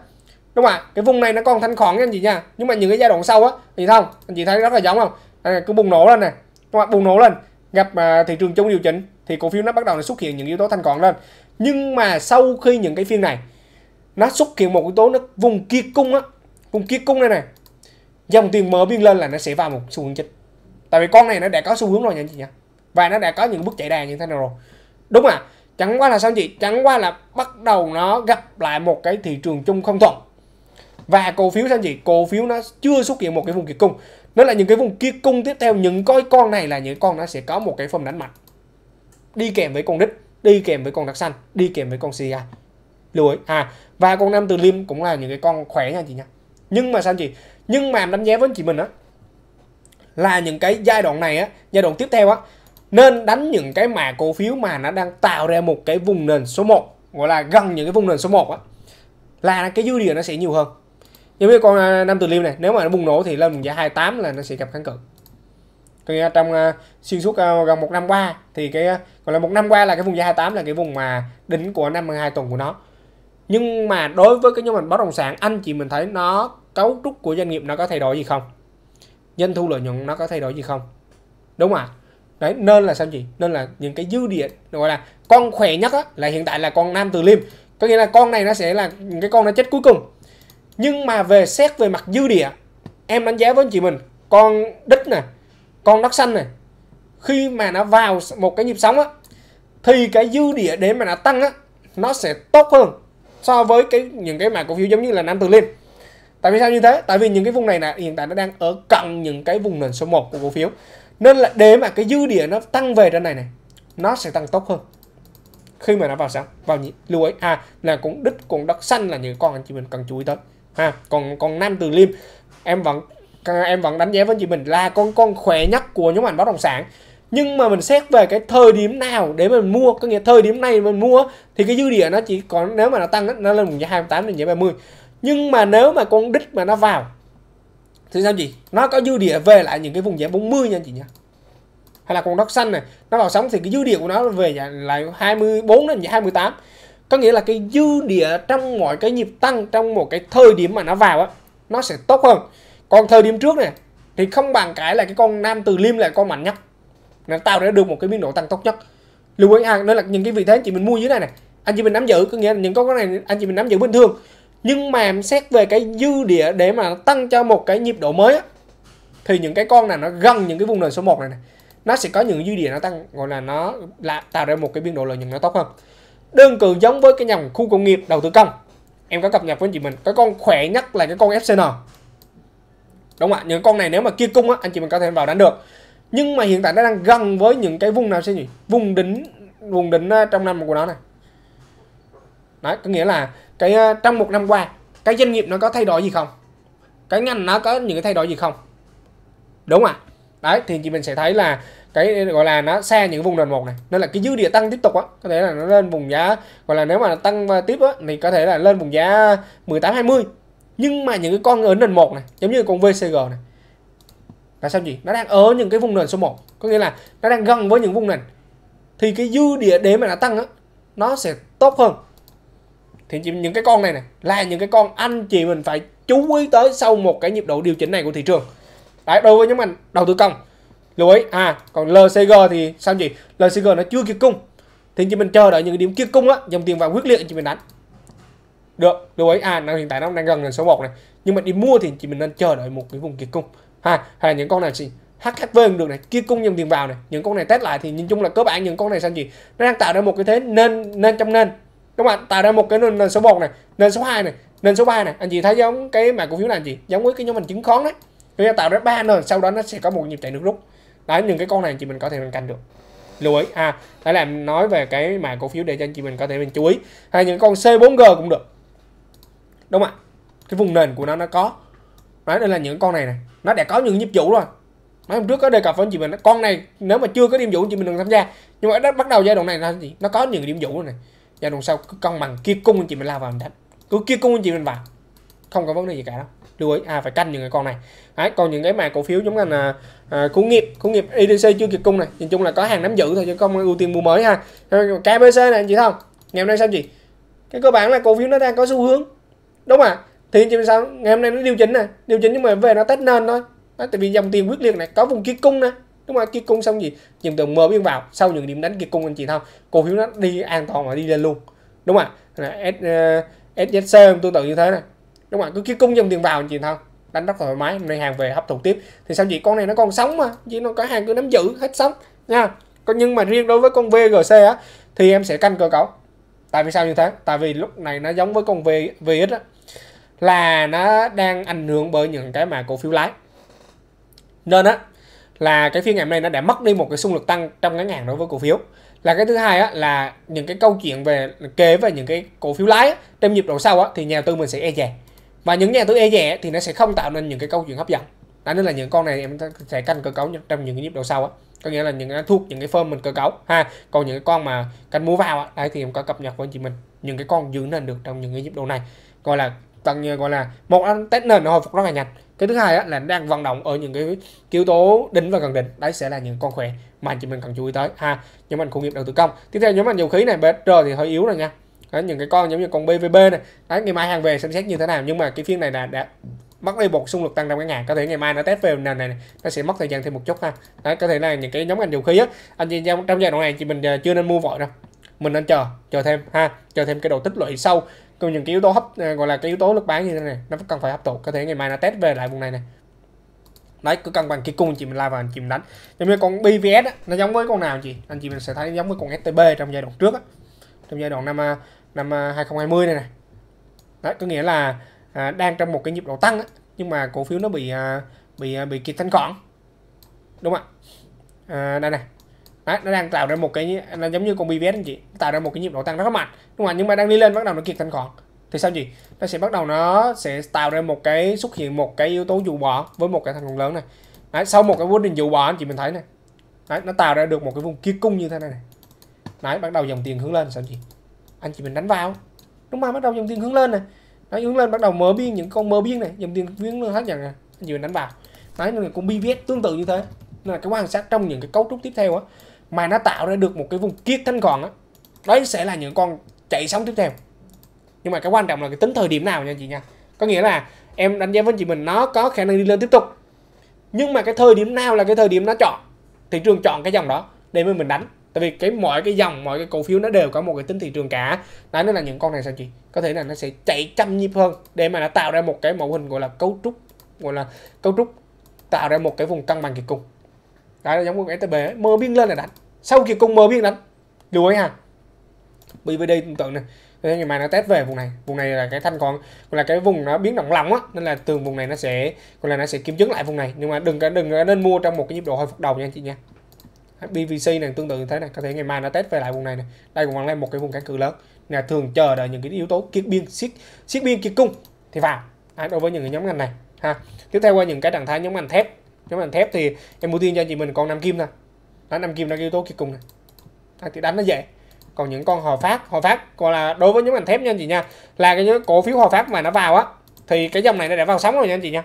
S1: đúng không ạ cái vùng này nó còn thanh khoản nha anh chị nha nhưng mà những cái giai đoạn sau á nhìn không anh chị thấy rất là giống không à, cứ bùng nổ lên này đúng không? bùng nổ lên gặp à, thị trường chung điều chỉnh thì cổ phiếu nó bắt đầu xuất hiện những yếu tố thanh khoản lên nhưng mà sau khi những cái phiên này nó xuất hiện một yếu tố nó vùng kia cung á vùng kia cung đây này dòng tiền mở biên lên là nó sẽ vào một xu hướng chính tại vì con này nó đã có xu hướng rồi nha anh chị nha và nó đã có những bước chạy đà như thế nào rồi đúng à chẳng qua là sao chị chẳng qua là bắt đầu nó gặp lại một cái thị trường chung không thuận và cổ phiếu sao chị cổ phiếu nó chưa xuất hiện một cái vùng kiệt cung nó là những cái vùng kia cung tiếp theo những coi con này là những con nó sẽ có một cái phần đánh mạnh đi kèm với con đích, đi kèm với con đặc xanh đi kèm với con CI lưu ý à và con nam từ liêm cũng là những cái con khỏe nha chị nha nhưng mà sao chị nhưng mà em đánh giá với chị mình á là những cái giai đoạn này á giai đoạn tiếp theo á nên đánh những cái mã cổ phiếu mà nó đang tạo ra một cái vùng nền số 1 gọi là gần những cái vùng nền số 1 á là cái dư địa nó sẽ nhiều hơn giống như con à, năm từ liêm này nếu mà nó bùng nổ thì lên vùng giá 28 là nó sẽ gặp kháng cự thì trong uh, xuyên suốt uh, gần một năm qua thì cái uh, gọi là một năm qua là cái vùng giá 28 là cái vùng mà đỉnh của năm hai tuần của nó nhưng mà đối với cái nhóm ngành bất động sản anh chị mình thấy nó cấu trúc của doanh nghiệp nó có thay đổi gì không doanh thu lợi nhuận nó có thay đổi gì không đúng không ạ đấy nên là sao chị nên là những cái dư địa gọi là con khỏe nhất á, là hiện tại là con nam từ liêm có nghĩa là con này nó sẽ là những cái con nó chết cuối cùng nhưng mà về xét về mặt dư địa em đánh giá với anh chị mình con đích nè con đất xanh này khi mà nó vào một cái nhịp sóng á thì cái dư địa để mà nó tăng á nó sẽ tốt hơn so với cái những cái mã cổ phiếu giống như là Nam Từ Liêm. Tại vì sao như thế? Tại vì những cái vùng này là hiện tại nó đang ở cận những cái vùng nền số 1 của cổ phiếu nên là để mà cái dư địa nó tăng về trên này này nó sẽ tăng tốt hơn khi mà nó vào sao vào lưu ấy à là cũng đích cũng đất xanh là những con anh chị mình cần chú ý tới ha à, còn còn nam từ liêm em vẫn à, em vẫn đánh giá với chị mình là con con khỏe nhất của nhóm ảnh bất động sản nhưng mà mình xét về cái thời điểm nào để mình mua có nghĩa thời điểm này mình mua thì cái dư địa nó chỉ còn nếu mà nó tăng nó lên vùng giá 28 đến giá 30 nhưng mà nếu mà con đích mà nó vào thì sao chị nó có dư địa về lại những cái vùng giá 40 nha chị nhá hay là con đất xanh này nó vào sóng thì cái dư địa của nó về lại 24 đến 28 có nghĩa là cái dư địa trong mọi cái nhịp tăng trong một cái thời điểm mà nó vào á nó sẽ tốt hơn còn thời điểm trước này thì không bàn cãi là cái con nam từ liêm là con mạnh nhất nó tạo ra được một cái biên độ tăng tốt nhất lưu ý à, đó là những cái vị thế anh chị mình mua dưới này này anh chị mình nắm giữ có nghĩa là những con này anh chị mình nắm giữ bình thường nhưng mà em xét về cái dư địa để mà tăng cho một cái nhịp độ mới á, thì những cái con nào nó gần những cái vùng nền số 1 này này nó sẽ có những dư địa nó tăng gọi là nó là tạo ra một cái biên độ lợi nhuận nó tốt hơn đơn cử giống với cái dòng khu công nghiệp đầu tư công em có cập nhật với anh chị mình cái con khỏe nhất là cái con FCN đúng không ạ những con này nếu mà kia cung á anh chị mình có thể vào đánh được nhưng mà hiện tại nó đang gần với những cái vùng nào sẽ gì vùng đỉnh vùng đỉnh ờ, trong năm của nó này đấy có nghĩa là cái ờ, trong một năm qua cái doanh nghiệp nó có thay đổi gì không cái ngành nó có những cái thay đổi gì không đúng ạ à? đấy thì chị mình sẽ thấy là cái ờ, gọi là nó xa những vùng nền một này nên là cái dư địa tăng tiếp tục á có thể là nó lên vùng giá gọi là nếu mà nó tăng ờ, tiếp á thì có thể là lên vùng giá 18 20 nhưng mà những cái con ở nền một này giống như con VCG này là sao gì nó đang ở những cái vùng nền số 1 có nghĩa là nó đang gần với những vùng nền thì cái dư địa để mà nó tăng á nó sẽ tốt hơn thì những cái con này này là những cái con anh chị mình phải chú ý tới sau một cái nhịp độ điều chỉnh này của thị trường đấy đối với nhóm ngành đầu tư công lưu ý à còn LCG thì sao chị LCG nó chưa kia cung thì chị mình chờ đợi những cái điểm kia cung á dòng tiền vào quyết liệt chị mình đánh được lưu ý à nó hiện tại nó đang gần là số 1 này nhưng mà đi mua thì chị mình nên chờ đợi một cái vùng kia cung ha hay là những con nào gì HKV cũng được này kia cung dòng tiền vào này những con này test lại thì nhìn chung là cơ bản những con này sao gì nó đang tạo ra một cái thế nên nên trong nên các bạn tạo ra một cái nền số 1 này nền số 2 này nền số 3 này anh chị thấy giống cái mã cổ phiếu này gì giống với cái nhóm mình chứng khoán đấy chúng ta tạo ra ba nền sau đó nó sẽ có một nhịp chạy nước rút đấy những cái con này anh chị mình có thể mình canh được lưu ý à đấy là nói về cái mã cổ phiếu để cho anh chị mình có thể mình chú ý hay những con C4G cũng được đúng không ạ cái vùng nền của nó nó có đấy đây là những con này này nó đã có những nhịp chủ rồi mấy hôm trước có đề cập với anh chị mình con này nếu mà chưa có điểm vụ chị mình đừng tham gia nhưng mà nó bắt đầu giai đoạn này là gì nó có những điểm vụ rồi này và dạ, tuần sau cứ công bằng kia cung anh chị mình lao vào mình đánh cứ kia cung anh chị mình vào không có vấn đề gì cả đâu lưu ý à phải canh những cái con này Đấy, còn những cái mà cổ phiếu giống là à, khu nghiệp khu nghiệp idc e chưa kịp cung này nhìn chung là có hàng nắm giữ thôi chứ không ưu tiên mua mới ha kbc này anh chị không ngày hôm nay xem gì cái cơ bản là cổ phiếu nó đang có xu hướng đúng không ạ thì chị sao ngày hôm nay nó điều chỉnh này điều chỉnh nhưng mà về nó test nền thôi Đấy, tại vì dòng tiền quyết liệt này có vùng kia cung này đúng không kia cung xong gì nhường từ mở biên vào sau những điểm đánh kia cung anh chị thông cổ phiếu nó đi an toàn và đi lên luôn đúng không ạ SZC ờ, tương tự như thế này đúng không ạ cứ kia cung dòng tiền vào anh chị thông đánh rất thoải mái nay hàng về hấp thụ tiếp thì sao chị con này nó còn sống mà chỉ nó có hàng cứ nắm giữ hết sống nha còn nhưng mà riêng đối với con VGC á thì em sẽ canh cơ cấu tại vì sao như thế tại vì lúc này nó giống với con v VX á là nó đang ảnh hưởng bởi những cái mà cổ phiếu lái nên á là cái phiên ngày hôm nay nó đã mất đi một cái xung lực tăng trong ngắn hạn đối với cổ phiếu là cái thứ hai á, là những cái câu chuyện về kế về những cái cổ phiếu lái á, trong nhịp độ sau á, thì nhà tư mình sẽ e dè và những nhà tư e dè thì nó sẽ không tạo nên những cái câu chuyện hấp dẫn đó nên là những con này em sẽ canh cơ cấu trong những cái nhịp độ sau á có nghĩa là những cái thuộc những cái firm mình cơ cấu ha còn những cái con mà canh mua vào á, đấy thì em có cập nhật với anh chị mình những cái con giữ nền được trong những cái nhịp độ này gọi là tăng như gọi là một test nền nó hồi phục rất là nhanh cái thứ hai á, là đang vận động ở những cái yếu tố đỉnh và gần đỉnh đấy sẽ là những con khỏe mà anh chị mình cần chú ý tới ha nhóm ngành công nghiệp đầu tư công tiếp theo nhóm ngành dầu khí này BR thì hơi yếu rồi nha đấy, những cái con giống như con BVB này đấy ngày mai hàng về xem xét như thế nào nhưng mà cái phiên này là đã mất đi một xung lực tăng trong cái ngày có thể ngày mai nó test về nền này, này nó sẽ mất thời gian thêm một chút ha đấy có thể là những cái nhóm ngành dầu khí á anh chị trong giai đoạn này chị mình ờ, chưa nên mua vội đâu mình nên chờ chờ thêm ha chờ thêm cái độ tích lũy sâu còn những cái yếu tố hấp à, gọi là cái yếu tố lực bán như thế này nó cần phải hấp thụ có thể ngày mai nó test về lại vùng này này đấy cứ cân bằng cái cung chị mình la vào anh chị mình đánh giống như con bvs á, nó giống với con nào chị anh chị mình sẽ thấy giống với con stb trong giai đoạn trước á. trong giai đoạn năm à, năm 2020 à, này này đấy có nghĩa là à, đang trong một cái nhịp độ tăng á, nhưng mà cổ phiếu nó bị à, bị à, bị kiệt thanh khoản đúng không ạ à, đây này Đấy, nó đang tạo ra một cái nó giống như con BVS anh chị tạo ra một cái nhịp độ tăng rất mạnh đúng không nhưng mà đang đi lên bắt đầu nó kiệt thanh khoản thì sao gì nó sẽ bắt đầu nó sẽ tạo ra một cái xuất hiện một cái yếu tố dụ bỏ với một cái thành phần lớn này đấy, sau một cái quá trình dụ bỏ anh chị mình thấy này đấy, nó tạo ra được một cái vùng kiệt cung như thế này này đấy, bắt đầu dòng tiền hướng lên sao chị anh chị mình đánh vào đúng không bắt đầu dòng tiền hướng lên này nó hướng lên bắt đầu mở biên những con mở biên này dòng tiền hướng lên hết dần này anh chị mình đánh vào đấy nó là con BVS tương tự như thế nên là cái quan sát trong những cái cấu trúc tiếp theo á mà nó tạo ra được một cái vùng kiết thanh còn á đó. đó sẽ là những con chạy sóng tiếp theo nhưng mà cái quan trọng là cái tính thời điểm nào nha chị nha có nghĩa là em đánh giá với chị mình nó có khả năng đi lên tiếp tục nhưng mà cái thời điểm nào là cái thời điểm nó chọn thị trường chọn cái dòng đó để mới mình đánh tại vì cái mọi cái dòng mọi cái cổ phiếu nó đều có một cái tính thị trường cả đó nên là những con này sao chị có thể là nó sẽ chạy chăm nhịp hơn để mà nó tạo ra một cái mẫu hình gọi là cấu trúc gọi là cấu trúc tạo ra một cái vùng cân bằng kỳ cục cái là giống STB ấy. mơ biên lên là đánh sau kia cùng mơ biên đánh lưu ý ha BVD tương tự này ngày mai nó test về vùng này vùng này là cái thanh còn là cái vùng nó biến động lòng á nên là tường vùng này nó sẽ còn là nó sẽ kiểm chứng lại vùng này nhưng mà đừng đừng nên mua trong một cái nhịp độ hồi phục đầu nha anh chị nha BVC này tương tự như thế này có thể ngày mai nó test về lại vùng này này đây cũng là một cái vùng cản cự lớn là thường chờ đợi những cái yếu tố kiệt biên siết siết biên kiệt cung thì vào à, đối với những cái nhóm ngành này ha tiếp theo qua những cái trạng thái nhóm ngành thép nếu mà thép thì em ưu tiên cho anh chị mình con năm kim thôi đó năm kim là yếu tố cuối cùng này thì đánh nó dễ còn những con hòa phát hòa phát còn là đối với những ngành thép nha anh chị nha là cái cổ phiếu hòa phát mà nó vào á thì cái dòng này nó đã vào sóng rồi nha anh chị nha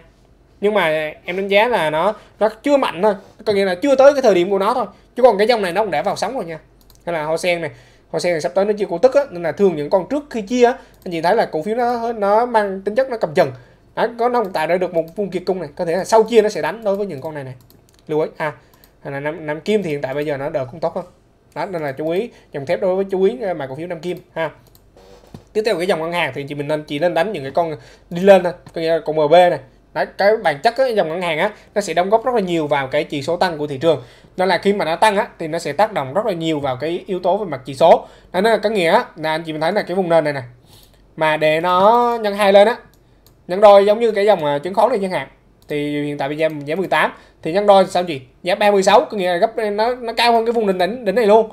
S1: nhưng mà em đánh giá là nó nó chưa mạnh thôi có nghĩa là chưa tới cái thời điểm của nó thôi chứ còn cái dòng này nó cũng đã vào sóng rồi nha hay là hoa sen này hoa sen này sắp tới nó chưa cổ tức á nên là thường những con trước khi chia á anh chị thấy là cổ phiếu nó nó mang tính chất nó cầm dần Đấy, có nó tạo ra được một vùng kiệt cung này có thể là sau chia nó sẽ đánh đối với những con này này lưu ý à là nam nam kim thì hiện tại bây giờ nó đỡ cũng tốt hơn đó nên là chú ý dòng thép đối với chú ý ờ, mà cổ phiếu nam kim ha tiếp theo cái dòng ngân hàng thì chị mình nên chỉ nên đánh những cái con đi lên thôi con mb này Đấy, cái bản chất cái dòng ngân hàng á nó sẽ đóng góp rất là nhiều vào cái chỉ số tăng của thị trường nên là khi mà nó tăng á thì nó sẽ tác động rất là nhiều vào cái yếu tố về mặt chỉ số đó nên là có nghĩa là anh chị mình thấy là cái vùng nền này này mà để nó nhân hai lên á nhân đôi giống như cái dòng à, chứng khoán này chẳng hạn thì hiện tại bây giờ giá 18 thì nhân đôi sao gì giá 36 có nghĩa là gấp nó nó cao hơn cái vùng đỉnh đỉnh đỉnh này luôn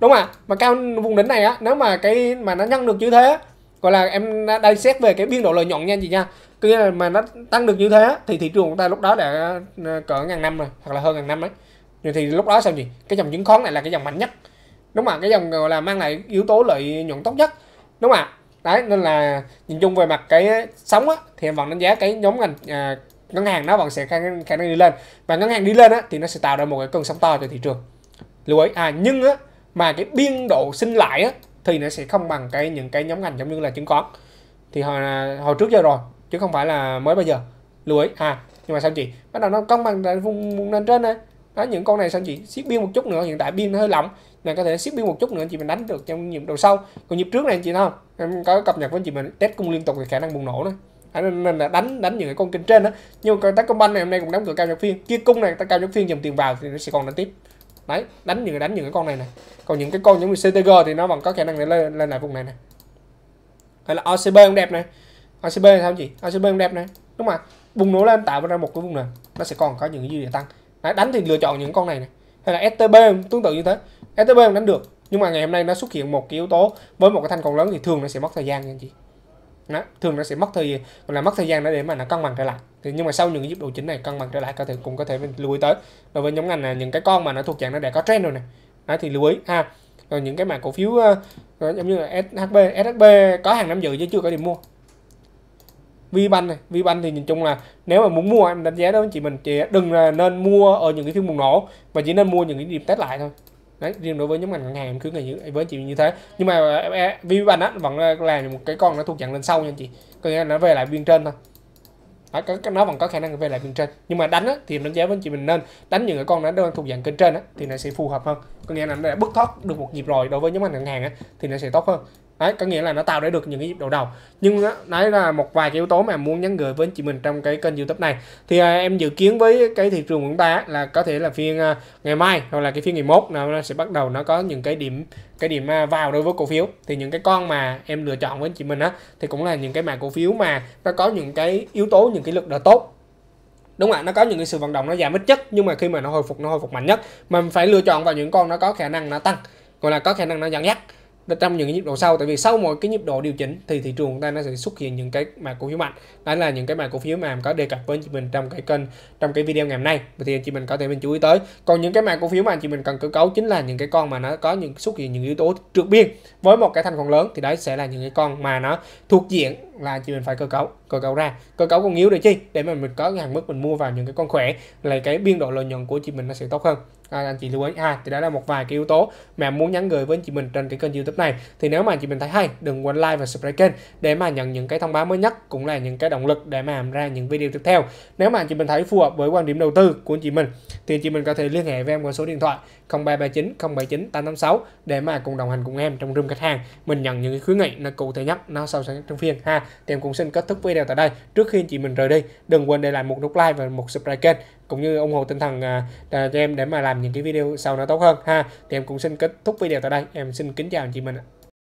S1: đúng không ạ mà cao vùng đỉnh này á nếu mà cái mà nó nhân được như thế gọi là em đang xét về cái biên độ lợi nhuận nha chị nha cứ là mà nó tăng được như thế thì thị trường của ta lúc đó đã à, cỡ ngàn năm rồi hoặc là hơn ngàn năm đấy rồi thì lúc đó sao gì cái dòng chứng khoán này là cái dòng mạnh nhất đúng không ạ cái dòng gọi là mang lại yếu tố lợi nhuận tốt nhất đúng không ạ đấy nên là nhìn chung về mặt cái sóng á, thì em vẫn đánh giá cái nhóm ngành à, ngân hàng nó vẫn sẽ khả, khả năng đi lên và ngân hàng đi lên á, thì nó sẽ tạo ra một cái cơn sóng to cho thị trường lưu ý à nhưng á, mà cái biên độ sinh lãi á, thì nó sẽ không bằng cái những cái nhóm ngành giống như là chứng khoán thì hồi à, hồi trước giờ rồi chứ không phải là mới bây giờ lưu ý à nhưng mà sao chị bắt đầu nó công bằng tại vùng, vùng trên này đó những con này sao chị siết biên một chút nữa hiện tại biên nó hơi lỏng là có thể ship biên một chút nữa chị mình đánh được trong nhịp đầu sau còn nhịp trước này anh chị thấy không em có cập nhật với chị mình test cung liên tục về khả năng bùng nổ nữa à, nên là đánh đánh những cái con kênh trên đó nhưng mà công Techcombank này hôm nay cũng đóng cửa cao trong phiên kia cung này ta cao trong phiên dòng tiền vào thì nó sẽ còn đánh tiếp đấy đánh những cái đánh những cái con này này còn những cái con giống như CTG thì nó vẫn có khả năng để lên lên lại vùng này này hay là OCB cũng đẹp này OCB là sao chị OCB cũng đẹp này đúng mà bùng nổ lên tạo ra một cái vùng này, nó sẽ còn có những cái gì để tăng đấy, đánh thì lựa chọn những con này này hay là STB tương tự như thế ETB không đánh được nhưng mà ngày hôm nay nó xuất hiện một cái yếu tố với một cái thanh còn lớn thì thường nó sẽ mất thời gian nha anh chị đó, thường nó sẽ mất thời gian là mất thời gian để mà nó cân bằng trở lại thì nhưng mà sau những cái nhịp độ chỉnh này cân bằng trở lại có thể cũng có thể mình lưu ý tới đối với nhóm ngành là những cái con mà nó thuộc dạng nó đã có trend rồi này đó, thì lưu ý ha rồi những cái mã cổ phiếu uh, giống như là SHB SHB có hàng nắm giữ chứ chưa có điểm mua VBank này VBank thì nhìn chung là nếu mà muốn mua em đánh giá đó anh chị mình chị đừng là nên mua ở những cái phiên bùng nổ mà chỉ nên mua những cái điểm test lại thôi đấy riêng đối với nhóm ngành ngân hàng em cứ nghĩ với chị như thế nhưng mà VPBank á vẫn làm một cái con nó thuộc dạng lên sau nha chị có nghĩa là nó về lại biên trên thôi đó, có, nó vẫn có khả năng về lại biên trên nhưng mà đánh á, thì đánh giá với chị mình nên đánh những cái con nó đang thuộc dạng kênh trên á, thì nó sẽ phù hợp hơn có nghĩa là nó đã bứt thoát được một nhịp rồi đối với nhóm ngành ngân hàng á, thì nó sẽ tốt hơn đấy có nghĩa là nó tạo ra được những cái nhịp đầu đầu nhưng đấy là một vài cái yếu tố mà muốn nhắn gửi với chị mình trong cái kênh youtube này thì à, em dự kiến với cái thị trường của chúng ta là có thể là phiên à, ngày mai hoặc là cái phiên ngày mốt nó sẽ bắt đầu nó có những cái điểm cái điểm à, vào đối với cổ phiếu thì những cái con mà em lựa chọn với chị mình á thì cũng là những cái mã cổ phiếu mà nó có những cái yếu tố những cái lực đỡ tốt đúng ạ nó có những cái sự vận động nó giảm ít nhất nhưng mà khi mà nó hồi phục nó hồi phục mạnh nhất mình phải lựa chọn vào những con nó có khả năng nó tăng gọi là có khả năng nó dẫn dắt trong những cái nhịp độ sau tại vì sau mỗi cái nhịp độ điều chỉnh thì thị trường ta nó sẽ xuất hiện những cái mã cổ phiếu mạnh đấy là những cái mã cổ phiếu mà em có đề cập với chị mình trong cái kênh trong cái video ngày hôm nay thì chị mình có thể mình chú ý tới còn những cái mã cổ phiếu mà chị mình cần cơ cấu chính là những cái con mà nó có những xuất hiện những yếu tố trước biên với một cái thành phần lớn thì đấy sẽ là những cái con mà nó thuộc diện là chị mình phải cơ cấu cơ cấu ra cơ cấu còn yếu để chi để mà mình có cái hạn mức mình mua vào những cái con khỏe là cái biên độ lợi nhuận của chị mình nó sẽ tốt hơn à, anh chị lưu ý à, thì đó là một vài cái yếu tố mà muốn nhắn gửi với chị mình trên cái kênh youtube này thì nếu mà chị mình thấy hay đừng quên like và subscribe kênh để mà nhận những cái thông báo mới nhất cũng là những cái động lực để mà làm ra những video tiếp theo nếu mà chị mình thấy phù hợp với quan điểm đầu tư của chị mình thì chị mình có thể liên hệ với em qua số điện thoại 0339 079 886 để mà cùng đồng hành cùng em trong room khách hàng mình nhận những cái khuyến nghị nó cụ thể nhất nó sau sắc nhất trong phiên ha thì em cũng xin kết thúc video tại đây trước khi chị mình rời đi đừng quên để lại một nút like và một subscribe kênh cũng như ủng hộ tinh thần à, à, cho em để mà làm những cái video sau nó tốt hơn ha thì em cũng xin kết thúc video tại đây em xin kính chào chị mình